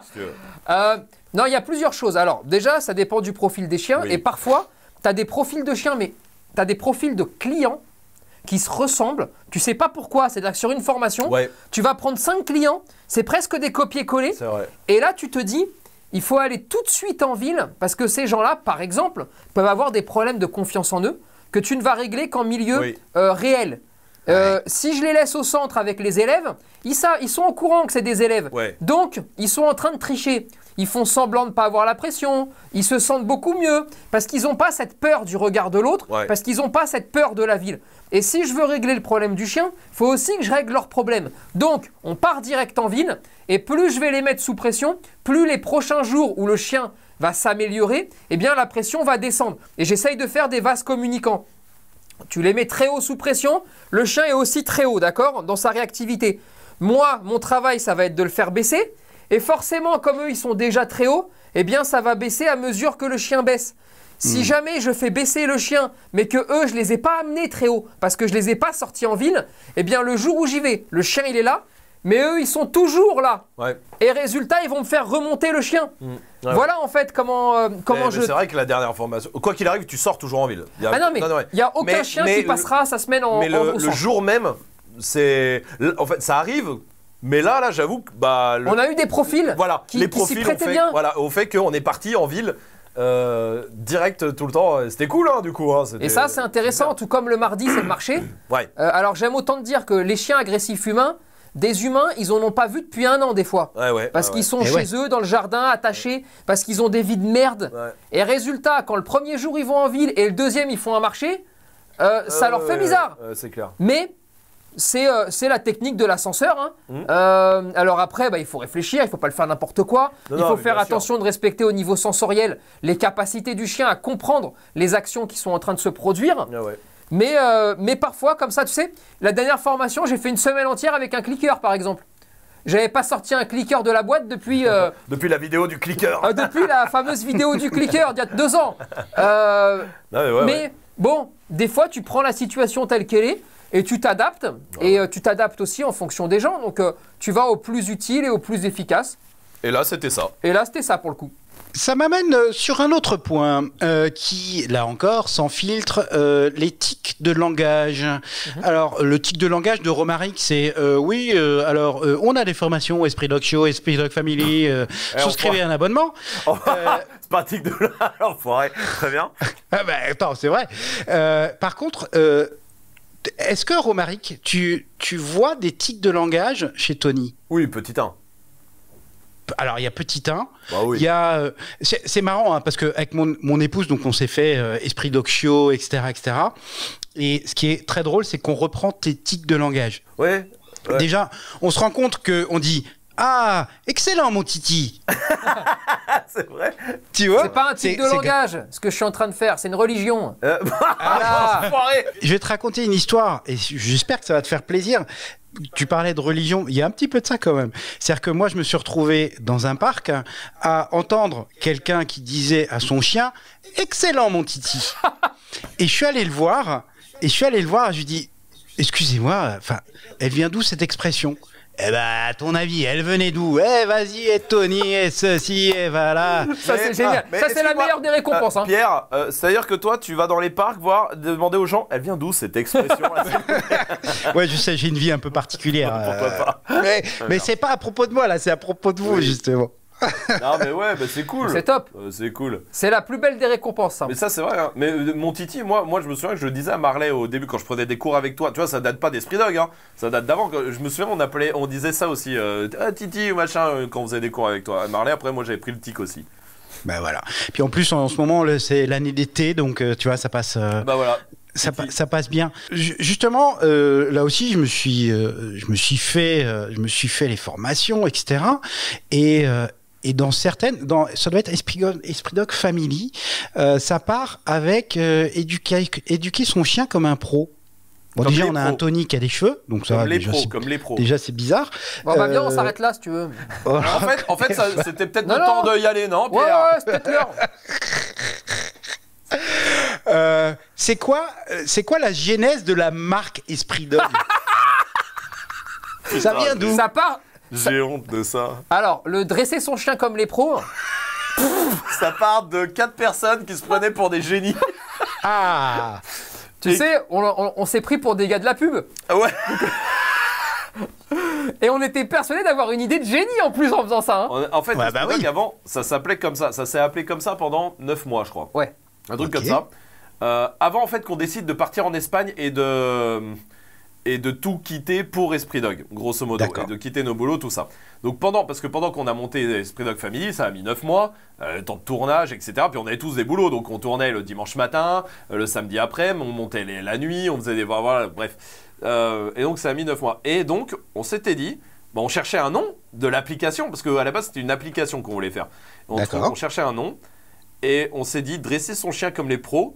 euh, non, il y a plusieurs choses. Alors, déjà, ça dépend du profil des chiens. Et parfois, tu as des profils de chiens, mais tu as des profils de clients qui se ressemblent. Tu sais pas pourquoi. C'est-à-dire sur une formation, tu vas prendre 5 clients, c'est presque des copier-coller. Et là, tu te dis, il faut aller tout de suite en ville parce que ces gens-là, par exemple, peuvent avoir des problèmes de confiance en eux que tu ne vas régler qu'en milieu euh, réel. Euh, si je les laisse au centre avec les élèves, ils, ils sont au courant que c'est des élèves. Donc, ils sont en train de tricher. Ils font semblant de ne pas avoir la pression. Ils se sentent beaucoup mieux parce qu'ils n'ont pas cette peur du regard de l'autre, parce qu'ils n'ont pas cette peur de la ville. Et si je veux régler le problème du chien, faut aussi que je règle leur problème. Donc, on part direct en ville et plus je vais les mettre sous pression, plus les prochains jours où le chien va s'améliorer, eh bien la pression va descendre. Et j'essaye de faire des vases communicants. Tu les mets très haut sous pression, le chien est aussi très haut, d'accord, dans sa réactivité. Moi, mon travail, ça va être de le faire baisser. Et forcément, comme eux, ils sont déjà très hauts, eh bien, ça va baisser à mesure que le chien baisse. Si hmm. jamais je fais baisser le chien, mais que eux, je les ai pas amenés très haut, parce que je les ai pas sortis en ville, eh bien, le jour où j'y vais, le chien, il est là, mais eux, ils sont toujours là. Et résultat, ils vont me faire remonter le chien. Hmm voilà en fait comment, euh, comment je. C'est vrai que la dernière formation. Quoi qu'il arrive, tu sors toujours en ville. Il Ah non, mais il n'y a aucun chien qui passera sa semaine en. Mais le, jour même, c'est. En fait, ça arrive. Mais là, là, j'avoue que bah, on a eu des profils. Voilà, qui, les profils prêtaient bien. Voilà, au fait qu'on est parti en ville euh, direct tout le temps. C'était cool, hein, du coup. Hein, et ça, c'est intéressant, tout comme le mardi, c'est le marché. ouais. Euh, alors, j'aime autant te dire que les chiens agressifs humains, des humains, ils en ont pas vu depuis un an des fois. parce qu'ils sont eh chez eux, dans le jardin, attachés, parce qu'ils ont des vies de merde. Et résultat, quand le premier jour ils vont en ville et le deuxième ils font un marché, euh, ça leur fait bizarre. c'est clair. Mais euh, c'est la technique de l'ascenseur. Hein. Hum. Euh, alors après, bah, il faut réfléchir, il faut pas le faire n'importe quoi. il faut faire attention de respecter au niveau sensoriel les capacités du chien à comprendre les actions qui sont en train de se produire. Ah mais, euh, mais parfois, comme ça, tu sais, la dernière formation, j'ai fait une semaine entière avec un clicker, par exemple. J'avais pas sorti un clicker de la boîte depuis. Euh, depuis la vidéo du clicker. Ah, depuis la fameuse vidéo du clicker il y a deux ans. Ah, euh, mais, bon, des fois, tu prends la situation telle qu'elle est et tu t'adaptes. Bah et tu t'adaptes aussi en fonction des gens. Donc, tu vas au plus utile et au plus efficace. Et là, c'était ça. Et là, c'était ça pour le coup. Ça m'amène euh, sur un autre point euh, qui, là encore, s'en filtre, euh, les de langage. Mhm. Alors, le tic de langage de Romaric, c'est euh, oui, alors on a des formations Esprit Doc Show, Esprit Doc Family, eh, souscrivez un abonnement. Oh, c'est pas un tic de l'enfoiré, très bien. Ah, bah, attends, c'est vrai. par contre, est-ce que Romaric, tu, tu vois des tics de langage chez Tony Oui, petit 1 alors il y a petit 1 hein. bah il y a euh, c'est marrant hein, parce que avec mon, épouse donc on s'est fait euh, esprit d'oxio etc etc et ce qui est très drôle c'est qu'on reprend tes tics de langage Déjà, on se rend compte que on dit ah, excellent, mon Titi C'est vrai Tu vois C'est pas un type de langage, ce que je suis en train de faire, c'est une religion. Euh, ah. je vais te raconter une histoire, et j'espère que ça va te faire plaisir. Tu parlais de religion, il y a un petit peu de ça quand même. C'est-à-dire que moi, je me suis retrouvé dans un parc hein, à entendre quelqu'un qui disait à son chien « Excellent, mon Titi !» Et je suis allé le voir, et je suis allé le voir, et je lui dis « Excusez-moi, enfin, elle vient d'où cette expression ?» Eh ben, à ton avis, elle venait d'où Eh, vas-y, et Tony, et ceci, et voilà. Ça, c'est génial. Ah, ça, c'est la meilleure des récompenses. Ah, hein. Pierre, euh, c'est-à-dire que toi, tu vas dans les parcs voir, demander aux gens, elle vient d'où cette expression Ouais, je sais, j'ai une vie un peu particulière. Pourquoi euh, pas Mais, mais c'est pas à propos de moi, là, c'est à propos de vous, justement. non mais ouais, c'est cool. C'est top. Euh, c'est cool. C'est la plus belle des récompenses. Hein. Mais ça c'est vrai. Hein. Mais euh, mon titi, moi, moi je me souviens que je le disais à Marley au début quand je prenais des cours avec toi. Tu vois, ça date pas d'Esprit Dog, hein. ça date d'avant. Je me souviens, on appelait, on disait ça aussi. Titi euh, ah, titi machin quand on faisait des cours avec toi. À Marley, après moi j'avais pris le tic aussi. Ben voilà. Puis en plus en, ce moment c'est l'année d'été donc tu vois ça passe. bah voilà. Ça, ça, passe bien. justement, là aussi, je me suis, je me suis fait, je me suis fait les formations, etc. Et et dans certaines, dans, ça doit être Esprit, Dog Family, euh, ça part avec euh, éduquer, son chien comme un pro. Bon, déjà, on a un Tony qui a des cheveux, donc ça comme va, Les pros, comme les pros. Déjà, c'est bizarre. Bah, on va bien, on s'arrête là si tu veux. en fait, c'était peut-être le temps d'y aller, non Ouais, ouais, c'était euh, c'est quoi, c'est quoi la genèse de la marque Esprit Dog Ça vient d'où Ça part, j'ai honte de ça. Alors, le dresser son chien comme les pros. ça part de quatre personnes qui se prenaient pour des génies. Ah. Tu sais, on, s'est pris pour des gars de la pub. Ouais Et on était persuadé d'avoir une idée de génie en plus en faisant ça. Hein. en fait, bah avant, ça s'appelait comme ça. Ça s'est appelé comme ça pendant 9 mois, je crois. Ouais. Un truc comme ça. Euh, avant en fait qu'on décide de partir en Espagne et de et de tout quitter pour Esprit Dog, grosso modo, et de quitter nos boulots, tout ça. Donc pendant, parce que pendant qu'on a monté Esprit Dog Family, ça a mis 9 mois, euh, temps de tournage, etc. Puis on avait tous des boulots, donc on tournait le dimanche matin, euh, le samedi après, on montait la nuit, on faisait des... Voilà, bref. Euh, et donc ça a mis 9 mois. Et donc on s'était dit, Bon, bah, on cherchait un nom de l'application, parce qu'à la base c'était une application qu'on voulait faire. On, on cherchait un nom, et on s'est dit, dresser son chien comme les pros,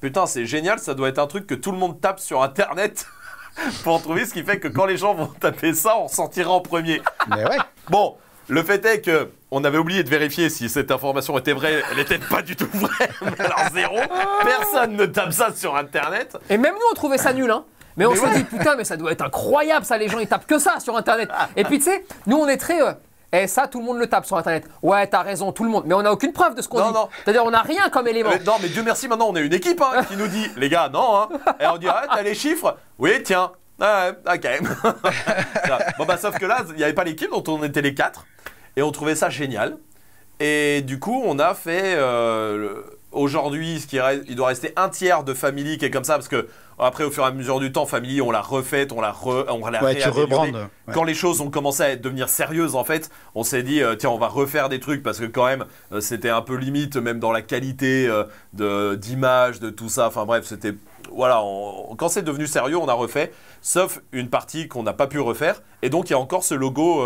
putain c'est génial, ça doit être un truc que tout le monde tape sur Internet pour trouver ce qui fait que quand les gens vont taper ça, on sortira en premier. Mais ouais. Bon, le fait est que on avait oublié de vérifier si cette information était vraie. Elle n'était pas du tout vraie. Alors zéro. Personne ne tape ça sur Internet. Et même nous, on trouvait ça nul, hein. Mais on se dit putain, mais ça doit être incroyable, ça. Les gens ils tapent que ça sur Internet. Et puis tu sais, nous on est très euh, et eh, ça, tout le monde le tape sur Internet. Ouais, t'as raison, tout le monde. Mais on n'a aucune preuve de ce qu'on dit. C'est-à-dire, on n'a rien comme élément. non, mais Dieu merci, maintenant, on est une équipe hein, qui nous dit, les gars, non. Hein. Et on dit, ah, t'as les chiffres Oui, tiens. Ah, ah ok. bon, bah, sauf que là, il n'y avait pas l'équipe, dont on était les quatre. Et on trouvait ça génial. Et du coup, on a fait. Euh, aujourd'hui, il doit rester un tiers de Family qui est comme ça, parce que après, au fur et à mesure du temps, famille, on l'a refaite, on l'a re, on l'a ouais, Quand les choses ont commencé à devenir sérieuses, en fait, on s'est dit euh, tiens, on va refaire des trucs parce que quand même, euh, c'était un peu limite, même dans la qualité euh, de d'image, de, tout ça. Enfin bref, c'était voilà, quand c'est devenu sérieux, on a refait, sauf une partie qu'on n'a pas pu refaire. Et donc, il y a encore ce logo.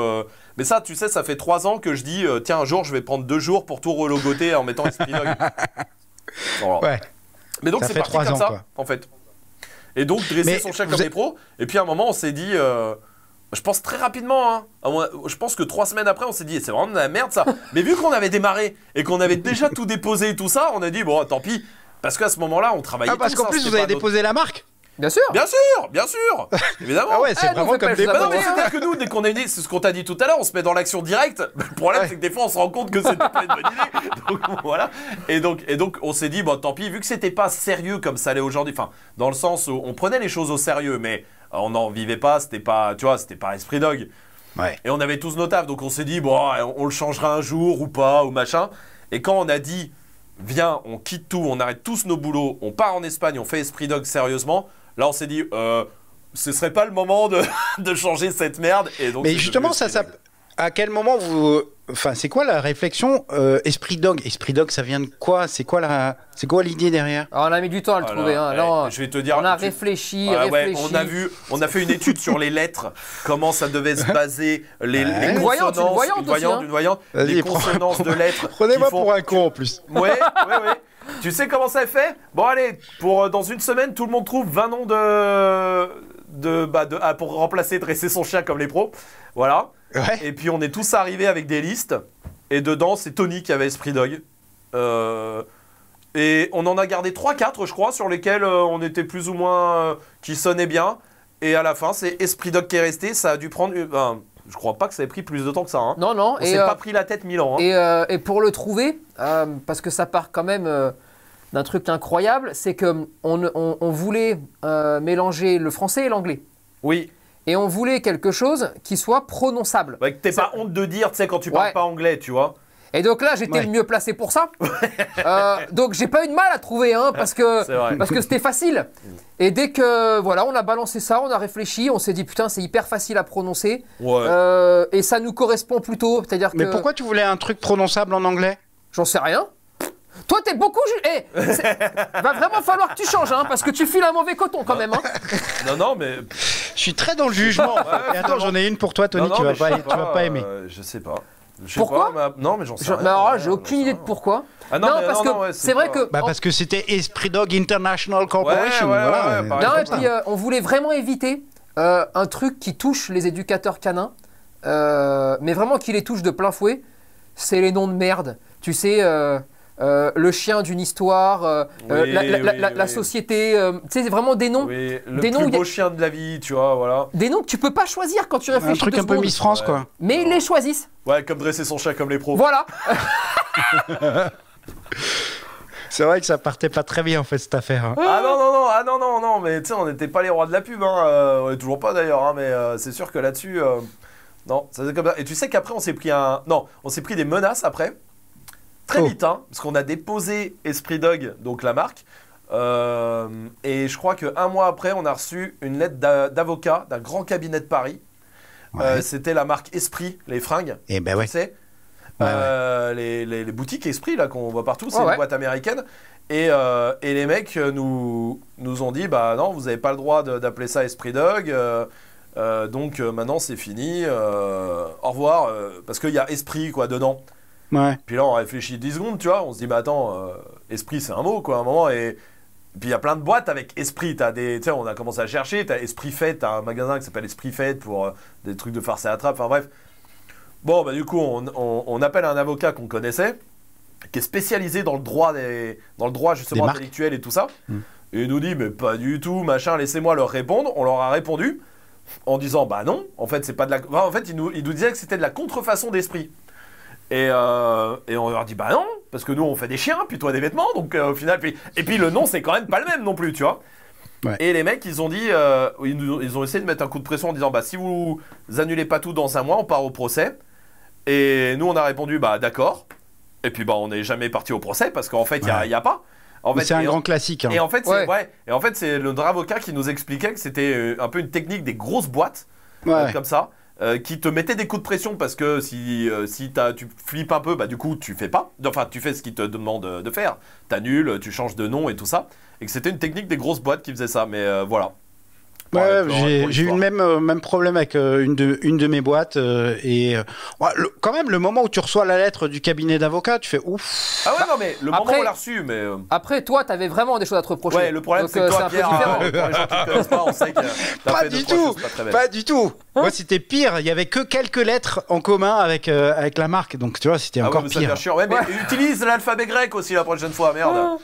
mais ça, tu sais, ça fait trois ans que je dis, tiens, un jour, je vais prendre deux jours pour tout relogoter en mettant spin-off. ouais. Mais donc, c'est parti comme ans, ça, en fait. Et donc, dresser son chèque comme des pros. Et puis, à un moment, on s'est dit. Euh, je pense très rapidement, hein. je pense que trois semaines après, on s'est dit, c'est vraiment de la merde ça. Mais vu qu'on avait démarré et qu'on avait déjà tout déposé et tout ça, on a dit, bon, tant pis. Parce qu'à ce moment-là, on travaillait. Ah, ça. parce qu'en plus, vous avez déposé la marque Bien sûr. Bien sûr, bien sûr. Évidemment. Ah ouais, c'est eh, vraiment comme des bah cest à que nous, dès qu'on a une c'est ce qu'on t'a dit tout à l'heure, on se met dans l'action directe. Le problème, c'est que des fois, on se rend compte que c'est pas une bonne idée. Donc voilà. Et donc, et donc on s'est dit, bon, tant pis, vu que c'était pas sérieux comme ça l'est aujourd'hui, enfin, dans le sens où on prenait les choses au sérieux, mais on n'en vivait pas, c'était pas, tu vois, c'était pas esprit dog. Ouais. Et on avait tous nos tafs, donc on s'est dit, bon, on, eh, on le changera un jour ou pas, ou machin. Et quand on a dit, viens, on quitte tout, on arrête tous nos boulots, on part en Espagne, on fait Esprit Dog sérieusement, Là, on s'est dit, euh, ce serait pas le moment de, changer cette merde. Et Mais justement, ça, à quel moment vous. Enfin, c'est quoi la réflexion euh, Esprit Dog Esprit Dog, ça vient de quoi C'est quoi la... C'est quoi l'idée derrière ah, On a mis du temps à le ah, trouver. Hein. Eh, je vais te dire. On a réfléchi, ah, on a vu, on a fait une étude sur les lettres, comment ça devait se baser les, les consonances, une voyante, hein. les consonances de lettres. Prenez-moi pour un con en plus. Ouais, ouais, ouais tu sais comment ça fait Bon, allez, pour, euh, dans une semaine, tout le monde trouve 20 noms de. de, bah, de ah, pour remplacer, dresser son chien comme les pros. Voilà. Et puis, on est tous arrivés avec des listes. Et dedans, c'est Tony qui avait Esprit Dog. Euh, et on en a gardé 3-4, je crois, sur lesquels euh, on était plus ou moins. qui sonnait bien. Et à la fin, c'est Esprit Dog qui est resté. Ça a dû prendre. Ben, je crois pas que ça ait pris plus de temps que ça. Hein. Non, non. et s'est pas euh, pris la tête mille ans. Hein. Euh, et, pour le trouver, euh, parce que ça part quand même d'un truc incroyable, c'est qu'on on, voulait mélanger le français et l'anglais. Oui. Et on voulait quelque chose qui soit prononçable. Ouais, que pas honte de dire, tu sais, quand tu parles pas anglais, tu vois. Et donc là, j'étais le mieux placé pour ça. Euh, donc j'ai pas eu de mal à trouver, hein, parce que parce que c'était facile. Mm. Et dès que voilà, on a balancé ça, on a réfléchi, on s'est dit putain, c'est hyper facile à prononcer. Euh, et ça nous correspond plutôt, c'est-à-dire. Mais pourquoi tu voulais un truc prononçable en anglais J'en sais rien. Toi, t'es beaucoup. Eh, va vraiment falloir que tu changes, hein, parce que tu files un mauvais coton quand même. Hein. Non, non, mais. Je suis très dans le jugement. Et attends, j'en ai une pour toi, Tony, tu, vas pas, tu vas pas aimer. Euh, je sais pas pourquoi Non, mais j'en sais rien. Bah, alors j'ai aucune idée de pourquoi. Ah non, parce que c'est vrai que. Bah, parce que c'était Esprit Dog International Corporation. non, et puis euh, on voulait vraiment éviter euh, un truc qui touche les éducateurs canins, euh, mais vraiment qui les touche de plein fouet, c'est les noms de merde. Tu sais. Euh, le chien d'une histoire, la, société. tu sais, c'est vraiment des noms. le des plus noms beau chien de la vie, tu vois, voilà. Des noms que tu peux pas choisir quand tu réfléchis. Un truc un peu Miss France, quoi. Mais ils les choisissent. Ouais, comme dresser son chat comme les pros. Voilà. c'est vrai que ça partait pas très bien en fait cette affaire. Hein. Ah non non non ah non non non mais tu sais on n'était pas les rois de la pub hein. euh, on est toujours pas d'ailleurs hein, mais euh, c'est sûr que là-dessus non ça c'est comme ça et tu sais qu'après on s'est pris un non on s'est pris des menaces après très oh. vite, hein, parce qu'on a déposé Esprit Dog, donc la marque. Euh, et je crois qu'un mois après, on a reçu une lettre d'avocat d'un grand cabinet de Paris. Euh, c'était la marque Esprit, les fringues. Et eh ben ouais. Euh, les, boutiques Esprit là qu'on voit partout, c'est la une boîte américaine. Et, les mecs nous, nous ont dit bah non, vous n'avez pas le droit d'appeler ça Esprit Dog. donc maintenant c'est fini. au revoir, parce qu'il y a Esprit quoi dedans. Puis là, on réfléchit 10 secondes, tu vois. On se dit, mais bah, attends, euh, esprit, c'est un mot, quoi, un moment. Et, puis il y a plein de boîtes avec esprit. As des, on a commencé à chercher. Tu as Esprit Fête, as un magasin qui s'appelle Esprit Fête pour euh, des trucs de farce et attrape. Enfin bref. Bon, bah, du coup, on, appelle un avocat qu'on connaissait, qui est spécialisé dans le droit, dans le droit justement intellectuel et tout ça. Mm. Et il nous dit, mais pas du tout, machin, laissez-moi leur répondre. On leur a répondu en disant, bah non, en fait, c'est pas de la. en fait, il nous, il nous disait que c'était de la contrefaçon d'esprit. Et, euh, et, on leur dit bah non, parce que nous on fait des chiens, puis toi des vêtements, donc euh, au final, et puis le nom c'est quand même pas le même non plus, tu vois. Et les mecs, ils ont dit, euh, ils, ont essayé de mettre un coup de pression en disant bah si vous annulez pas tout dans un mois, on part au procès. Et nous on a répondu bah d'accord. Et puis bah on n'est jamais parti au procès parce qu'en fait il n'y a, pas. En fait, c'est un grand classique. Hein. Et en fait, c'est ouais. et en fait, c'est le avocat qui nous expliquait que c'était un peu une technique des grosses boîtes comme ça euh, qui te mettait des coups de pression parce que si, euh, si tu flippes un peu, bah du coup tu fais pas, enfin tu fais ce qu'ils te demandent euh, de faire, annules, tu changes de nom et tout ça, et que c'était une technique des grosses boîtes qui faisait ça, mais voilà j'ai eu le même, euh, même problème avec euh, une, de, une de mes boîtes. Euh, et quand même, le moment où tu reçois la lettre du cabinet d'avocat, tu fais ouf. Ah ouais, bah, non, mais le moment après- où on l'a reçu, mais. Après, toi, t'avais vraiment des choses à te reprocher. Ouais, le problème, c'est que un peu différent. les gens pas, on sait du tout. pas du tout. Hein Moi, c'était pire. Il y avait que quelques lettres en commun avec, avec la marque. Donc, tu vois, c'était ah encore pire. utilise l'alphabet grec aussi la prochaine fois, merde. Ah,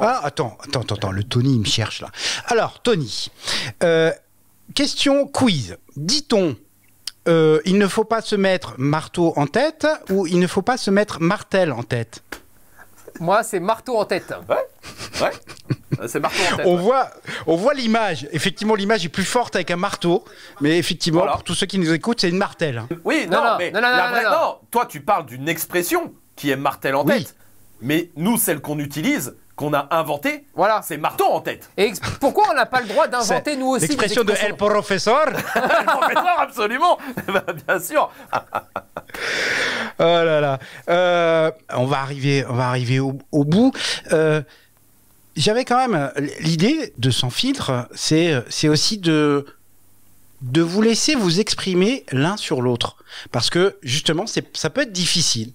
ah attends, attends, attends, le Tony, il me cherche là. Alors, Tony, question quiz. Dit-on euh, il ne faut pas se mettre marteau en tête ou il ne faut pas se mettre martel en tête Moi, c'est marteau en tête. Ouais, ouais. C'est marteau en tête. on, voit, on voit l'image. Effectivement, l'image est plus forte avec un marteau. Mais effectivement, pour tous ceux qui nous écoutent, c'est une martel. Oui, non, non, non mais non, toi, tu parles d'une expression qui est martel en tête. Mais nous, celle qu'on utilise, qu'on a inventé, voilà. c'est marteau en tête. Et pourquoi on n'a pas le droit d'inventer nous aussi L'expression de El Professor El absolument bah, Bien sûr Oh là là euh, On va arriver, on va arriver au, bout. Euh, j'avais quand même l'idée de Sans filtre, c'est aussi de de vous laisser vous exprimer l'un sur l'autre. Parce que justement, ça peut être difficile.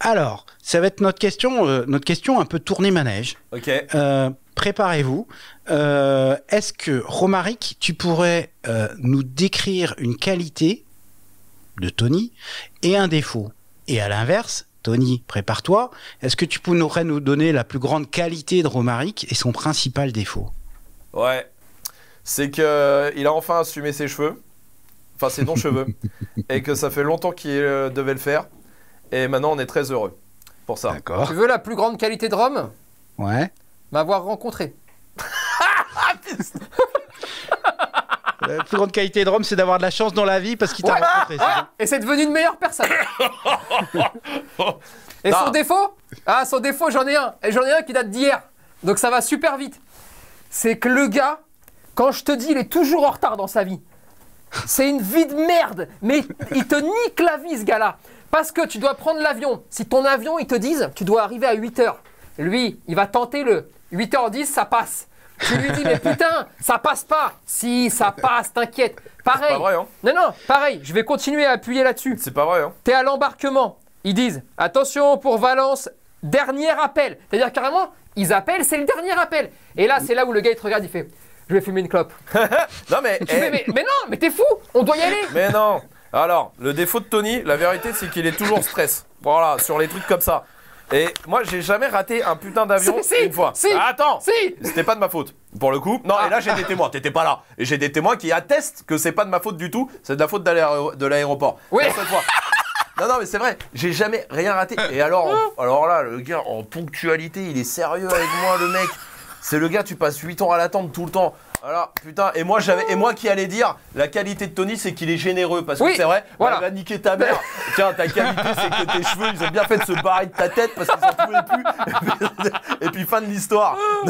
Alors, ça va être notre question, euh, notre question un peu tournée manège. Ok. Euh, préparez-vous. Euh, est-ce que, Romaric, tu pourrais nous décrire une qualité de Tony et un défaut Et à l'inverse, Tony, prépare-toi. Est-ce que tu pourrais nous donner la plus grande qualité de Romaric et son principal défaut Ouais, c'est qu'il euh, a enfin assumé ses cheveux, enfin ses non-cheveux, et que ça fait longtemps qu'il euh, devait le faire. Et maintenant, on est très heureux pour ça. Tu veux la plus grande qualité de Rome Ouais. M'avoir rencontré. La plus grande qualité de Rome, c'est d'avoir de la chance dans la vie parce qu'il t'a rencontré. et c'est devenu une meilleure personne. et son défaut Ah, son défaut, j'en ai un. Et j'en ai un qui date d'hier. Donc ça va super vite. C'est que le gars, quand je te dis, il est toujours en retard dans sa vie. C'est une vie de merde, mais il te nique la vie, ce gars-là. Parce que tu dois prendre l'avion. Si ton avion, ils te disent, tu dois arriver à 8h. Lui, il va tenter le 8h10, ça passe. Tu lui dis, mais putain, ça passe pas. Si, ça passe, t'inquiète. Pareil. Pas vrai, hein. Non, non, pareil, je vais continuer à appuyer là-dessus. C'est pas vrai, hein. T'es à l'embarquement. Ils disent, attention pour Valence, dernier appel. C'est-à-dire carrément, ils appellent, c'est le dernier appel. Et là, c'est là où le gars, il te regarde, il fait, je vais fumer une clope. non, eh. mais, mais. non, mais t'es fou On doit y aller Mais non Alors, le défaut de Tony, la vérité, c'est qu'il est toujours stress. Voilà, sur les trucs comme ça. Et moi, j'ai jamais raté un putain d'avion une fois. Si, ah, attends, c'était pas de ma faute. Pour le coup, non. Et ah. là, j'ai des témoins. T'étais pas là. Et j'ai des témoins qui attestent que c'est pas de ma faute du tout. C'est de la faute de l'aéroport. Oui. fois. Non, non, mais c'est vrai, j'ai jamais rien raté. Et alors, ah. alors là, le gars, en ponctualité, il est sérieux avec moi, le mec. C'est le gars, tu passes 8 ans à l'attendre tout le temps. Alors, putain, et moi, j'avais, et moi qui allais dire, la qualité de Tony, c'est qu'il est généreux, parce que c'est vrai, il va niquer ta mère. Tiens, ta qualité, c'est que tes cheveux, ils ont bien fait de se barrer de ta tête, parce qu'ils s'en pouvaient plus. et puis, fin de l'histoire.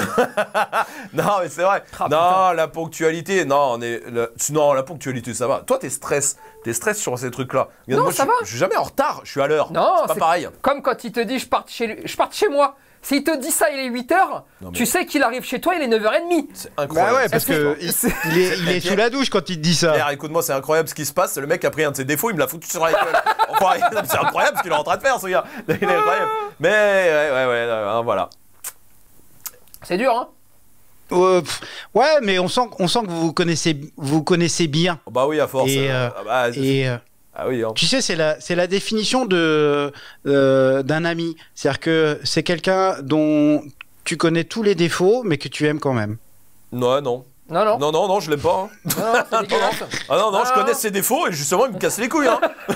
non, mais c'est vrai. Ah, non, la ponctualité, non, on est, non, la ponctualité, ça va. Toi, t'es stress, t'es stress sur ces trucs-là. Non, ça je, va. Je suis jamais en retard, je suis à l'heure. Non, c'est pas pareil. Comme quand il te dit, je pars chez, je pars chez moi. S'il te dit ça, il est 8h, tu sais qu'il arrive chez toi, il est 9h30. C'est incroyable. Bah parce qu'il il est, sous la douche quand il te dit ça. écoute-moi, c'est incroyable ce qui se passe. Le mec a pris un de ses défauts, il me l'a foutu sur la c'est incroyable ce qu'il est en train de faire, ce gars. Mais ouais, ouais, ouais, euh, hein, voilà. C'est dur, hein euh, ouais, mais on sent, on sent que vous connaissez, vous connaissez bien. Oh, bah oui, à force. et, euh, ah, bah, ah tu sais, c'est la, la définition de euh, d'un ami. C'est-à-dire que c'est quelqu'un dont tu connais tous les défauts, mais que tu aimes quand même. Non, non. Non, non. Non, non, non, je l'aime pas. Hein. Non, non, ah, ah non, non, je connais ses défauts et justement, il me casse les couilles. Hein.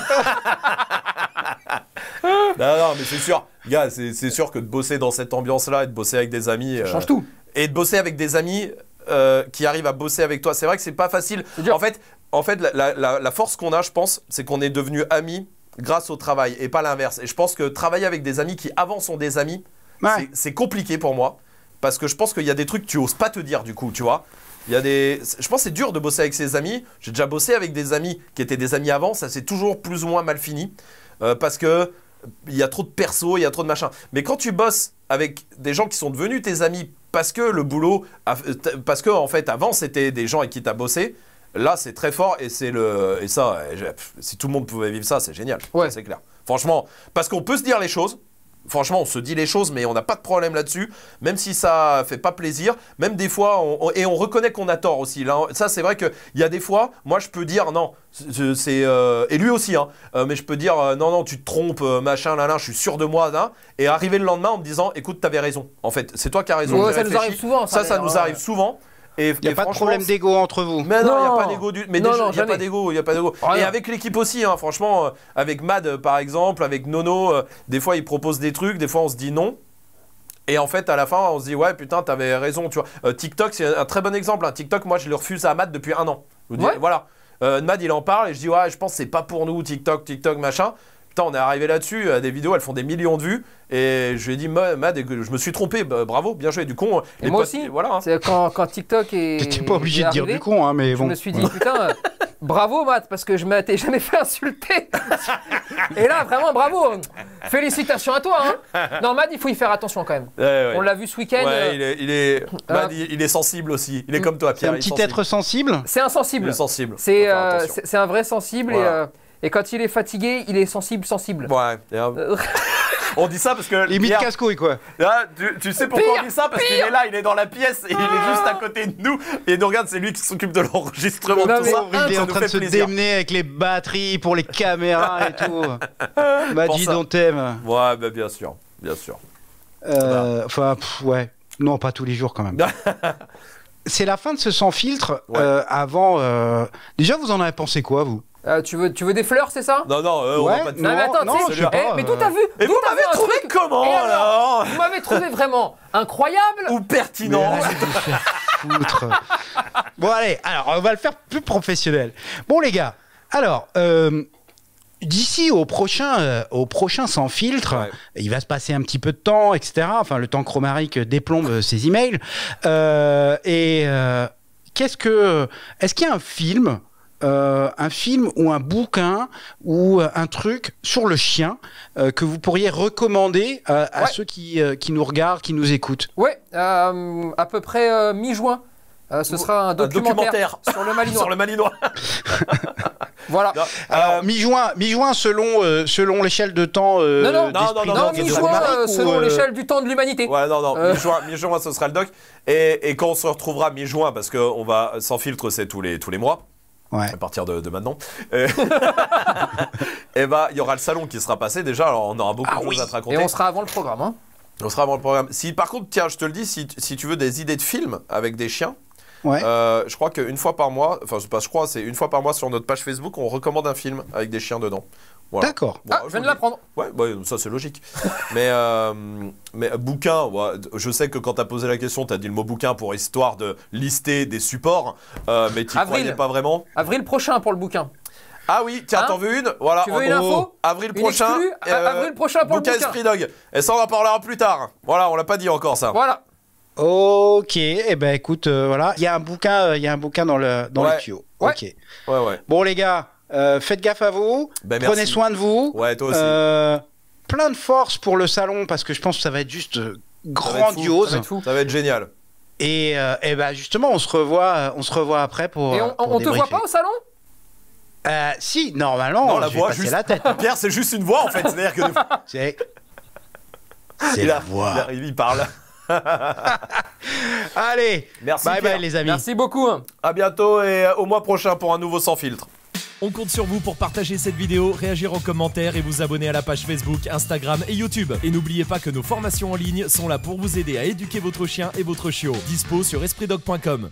non, non, mais c'est sûr. Gars, c'est sûr que de bosser dans cette ambiance-là et de bosser avec des amis. Ça euh, change tout. Et de bosser avec des amis. Euh, qui arrivent à bosser avec toi. C'est vrai que c'est pas facile. En fait, en fait, la, force qu'on a, je pense, c'est qu'on est devenu amis grâce au travail et pas l'inverse. Et je pense que travailler avec des amis qui avant sont des amis, c'est compliqué pour moi. Parce que je pense qu'il y a des trucs que tu oses pas te dire du coup, tu vois. Il y a des... Je pense que c'est dur de bosser avec ses amis. J'ai déjà bossé avec des amis qui étaient des amis avant. Ça s'est toujours plus ou moins mal fini. Euh, parce que il y a trop de perso, il y a trop de machin. Mais quand tu bosses avec des gens qui sont devenus tes amis parce que le boulot, parce que en fait avant c'était des gens avec qui tu as bossé, Là, c'est très fort et c'est le et ça, si tout le monde pouvait vivre ça, c'est génial. Ouais. C'est clair. Franchement, parce qu'on peut se dire les choses. Franchement, on se dit les choses, mais on n'a pas de problème là-dessus. Même si ça fait pas plaisir, même des fois, et on reconnaît qu'on a tort aussi. ça, c'est vrai qu'il y a des fois, moi, je peux dire non, c'est euh, et lui aussi, hein, euh, mais je peux dire euh, non, non, tu te trompes, machin, là, là, je suis sûr de moi, là, et arriver le lendemain en me disant, écoute, tu avais raison. En fait, c'est toi qui as raison. ça nous arrive souvent. ça, ça nous arrive souvent il n'y a pas de problème d'ego entre vous. Mais non, il n'y a pas d'ego du. Mais il n'y a pas d'ego, et avec l'équipe aussi, hein, franchement, euh, avec Mad euh, par exemple, avec Nono, euh, des fois ils proposent des trucs, des fois on se dit non. Et en fait, à la fin, on se dit ouais, putain, t'avais raison, tu vois. TikTok, c'est un très bon exemple. Hein. TikTok, moi, je le refuse à Mad depuis un an. voilà. Mad, il en parle et je dis ouais, je pense que c'est pas pour nous, TikTok, TikTok, machin. Putain, on est arrivé là-dessus, euh, des vidéos, elles font des millions de vues. Et je lui ai dit, Mad, je me suis trompé, bah, bravo, bien joué, du con. Et moi aussi. Voilà, hein. C'est quand, TikTok est. T'étais pas obligé de dire du con, hein, mais bon. Je me suis dit, putain, euh, bravo, Mad, parce que je m'étais jamais fait insulter. et là, vraiment, bravo. Félicitations à toi. Hein. Non, Mad, il faut y faire attention quand même. Eh on l'a vu ce week-end. Ouais, euh, il, est, il, est... Mad, il, est sensible aussi. Il est comme toi, Pierre. C'est un petit être sensible C'est insensible. sensible. C'est un vrai sensible. Et quand il est fatigué, il est sensible, sensible. Ouais. Euh, on dit ça parce que. Limite casse-couille, quoi. Là, ah, tu, sais pourquoi on dit ça Parce qu'il est là, il est dans la pièce, et il est juste à côté de nous. Et nous regarde, c'est lui qui s'occupe de l'enregistrement, tout ça. Il est en train de se démener avec les batteries pour les caméras et tout. Madi, on Ouais, bah, bien sûr. Bien sûr. Euh, enfin, ouais. Non, pas tous les jours quand même. c'est la fin de ce sans filtre. Euh, avant. Déjà, vous en avez pensé quoi, vous euh, tu, veux, tu veux des fleurs, c'est ça Non, non, euh, on n'a pas de fleurs. Non, mais attends, eh, mais tout t'as vu Et vous m'avez trouvé comment alors, Vous m'avez trouvé vraiment incroyable Ou pertinent Bon, allez, alors on va le faire plus professionnel. Bon, les gars, alors. Euh, d'ici au prochain, au prochain sans filtre, il va se passer un petit peu de temps, etc. Enfin, le temps que Romaric déplombe ses emails. et qu'est-ce que, est-ce qu'il y a un film euh, un film ou un bouquin ou euh, un truc sur le chien euh, que vous pourriez recommander à ceux qui, qui, nous regardent, qui nous écoutent Oui, à peu près mi-juin. ce sera un documentaire, sur le Malinois. sur le Malinois. voilà. alors, mi-juin, mi-juin selon selon l'échelle de temps. non, non, mi-juin selon l'échelle du temps de l'humanité. Ouais, non, non. Mi-juin, mi-juin, ce sera le doc. Et, et quand on se retrouvera mi-juin, parce qu'on va sans filtre, c'est tous les tous les mois à partir de, maintenant. Et euh, eh ben, il y aura le salon qui sera passé déjà, alors on aura beaucoup ah de choses à te raconter. Et on sera avant le programme. Hein on sera avant le programme. Si, par contre, tiens, je te le dis, si, si tu veux des idées de films avec des chiens, euh, je crois qu'une fois par mois, enfin pas je crois, c'est une fois par mois sur notre page Facebook, on recommande un film avec des chiens dedans. D'accord. Ah, je viens de l'apprendre. Ouais, ça c'est logique. mais, euh, mais bouquin, je sais que quand t'as posé la question, tu as dit le mot bouquin pour histoire de lister des supports, euh, mais ne croyais pas vraiment. Avril prochain pour le bouquin. Ah oui, tiens, hein t'en veux une Voilà. Tu veux oh, oh, Avril prochain. Euh, avril prochain pour le bouquin. Dog. Et ça, on en parlera plus tard. Voilà, on l'a pas dit encore ça. Voilà. Ok, et eh ben écoute, euh, voilà, il y a un bouquin, il y a un bouquin dans le dans Ok. Ouais ouais. Bon les gars, euh, faites gaffe à vous. Ben, prenez soin de vous. Euh, plein de force pour le salon parce que je pense que ça va être juste euh, grandiose. Ça va être, génial. Et, ben justement, on se revoit, on se revoit après pour. Et on, te voit pas au salon Si, normalement. On la voit juste... la tête. Pierre, c'est juste une voix en fait. cest que. la voix. Il, il parle. Allez. Merci. les amis. Merci beaucoup. Hein. À bientôt et au mois prochain pour un nouveau sans filtre. On compte sur vous pour partager cette vidéo, réagir en commentaire et vous abonner à la page Facebook, Instagram et YouTube. Et n'oubliez pas que nos formations en ligne sont là pour vous aider à éduquer votre chien et votre chiot. Dispo sur espritdog.com.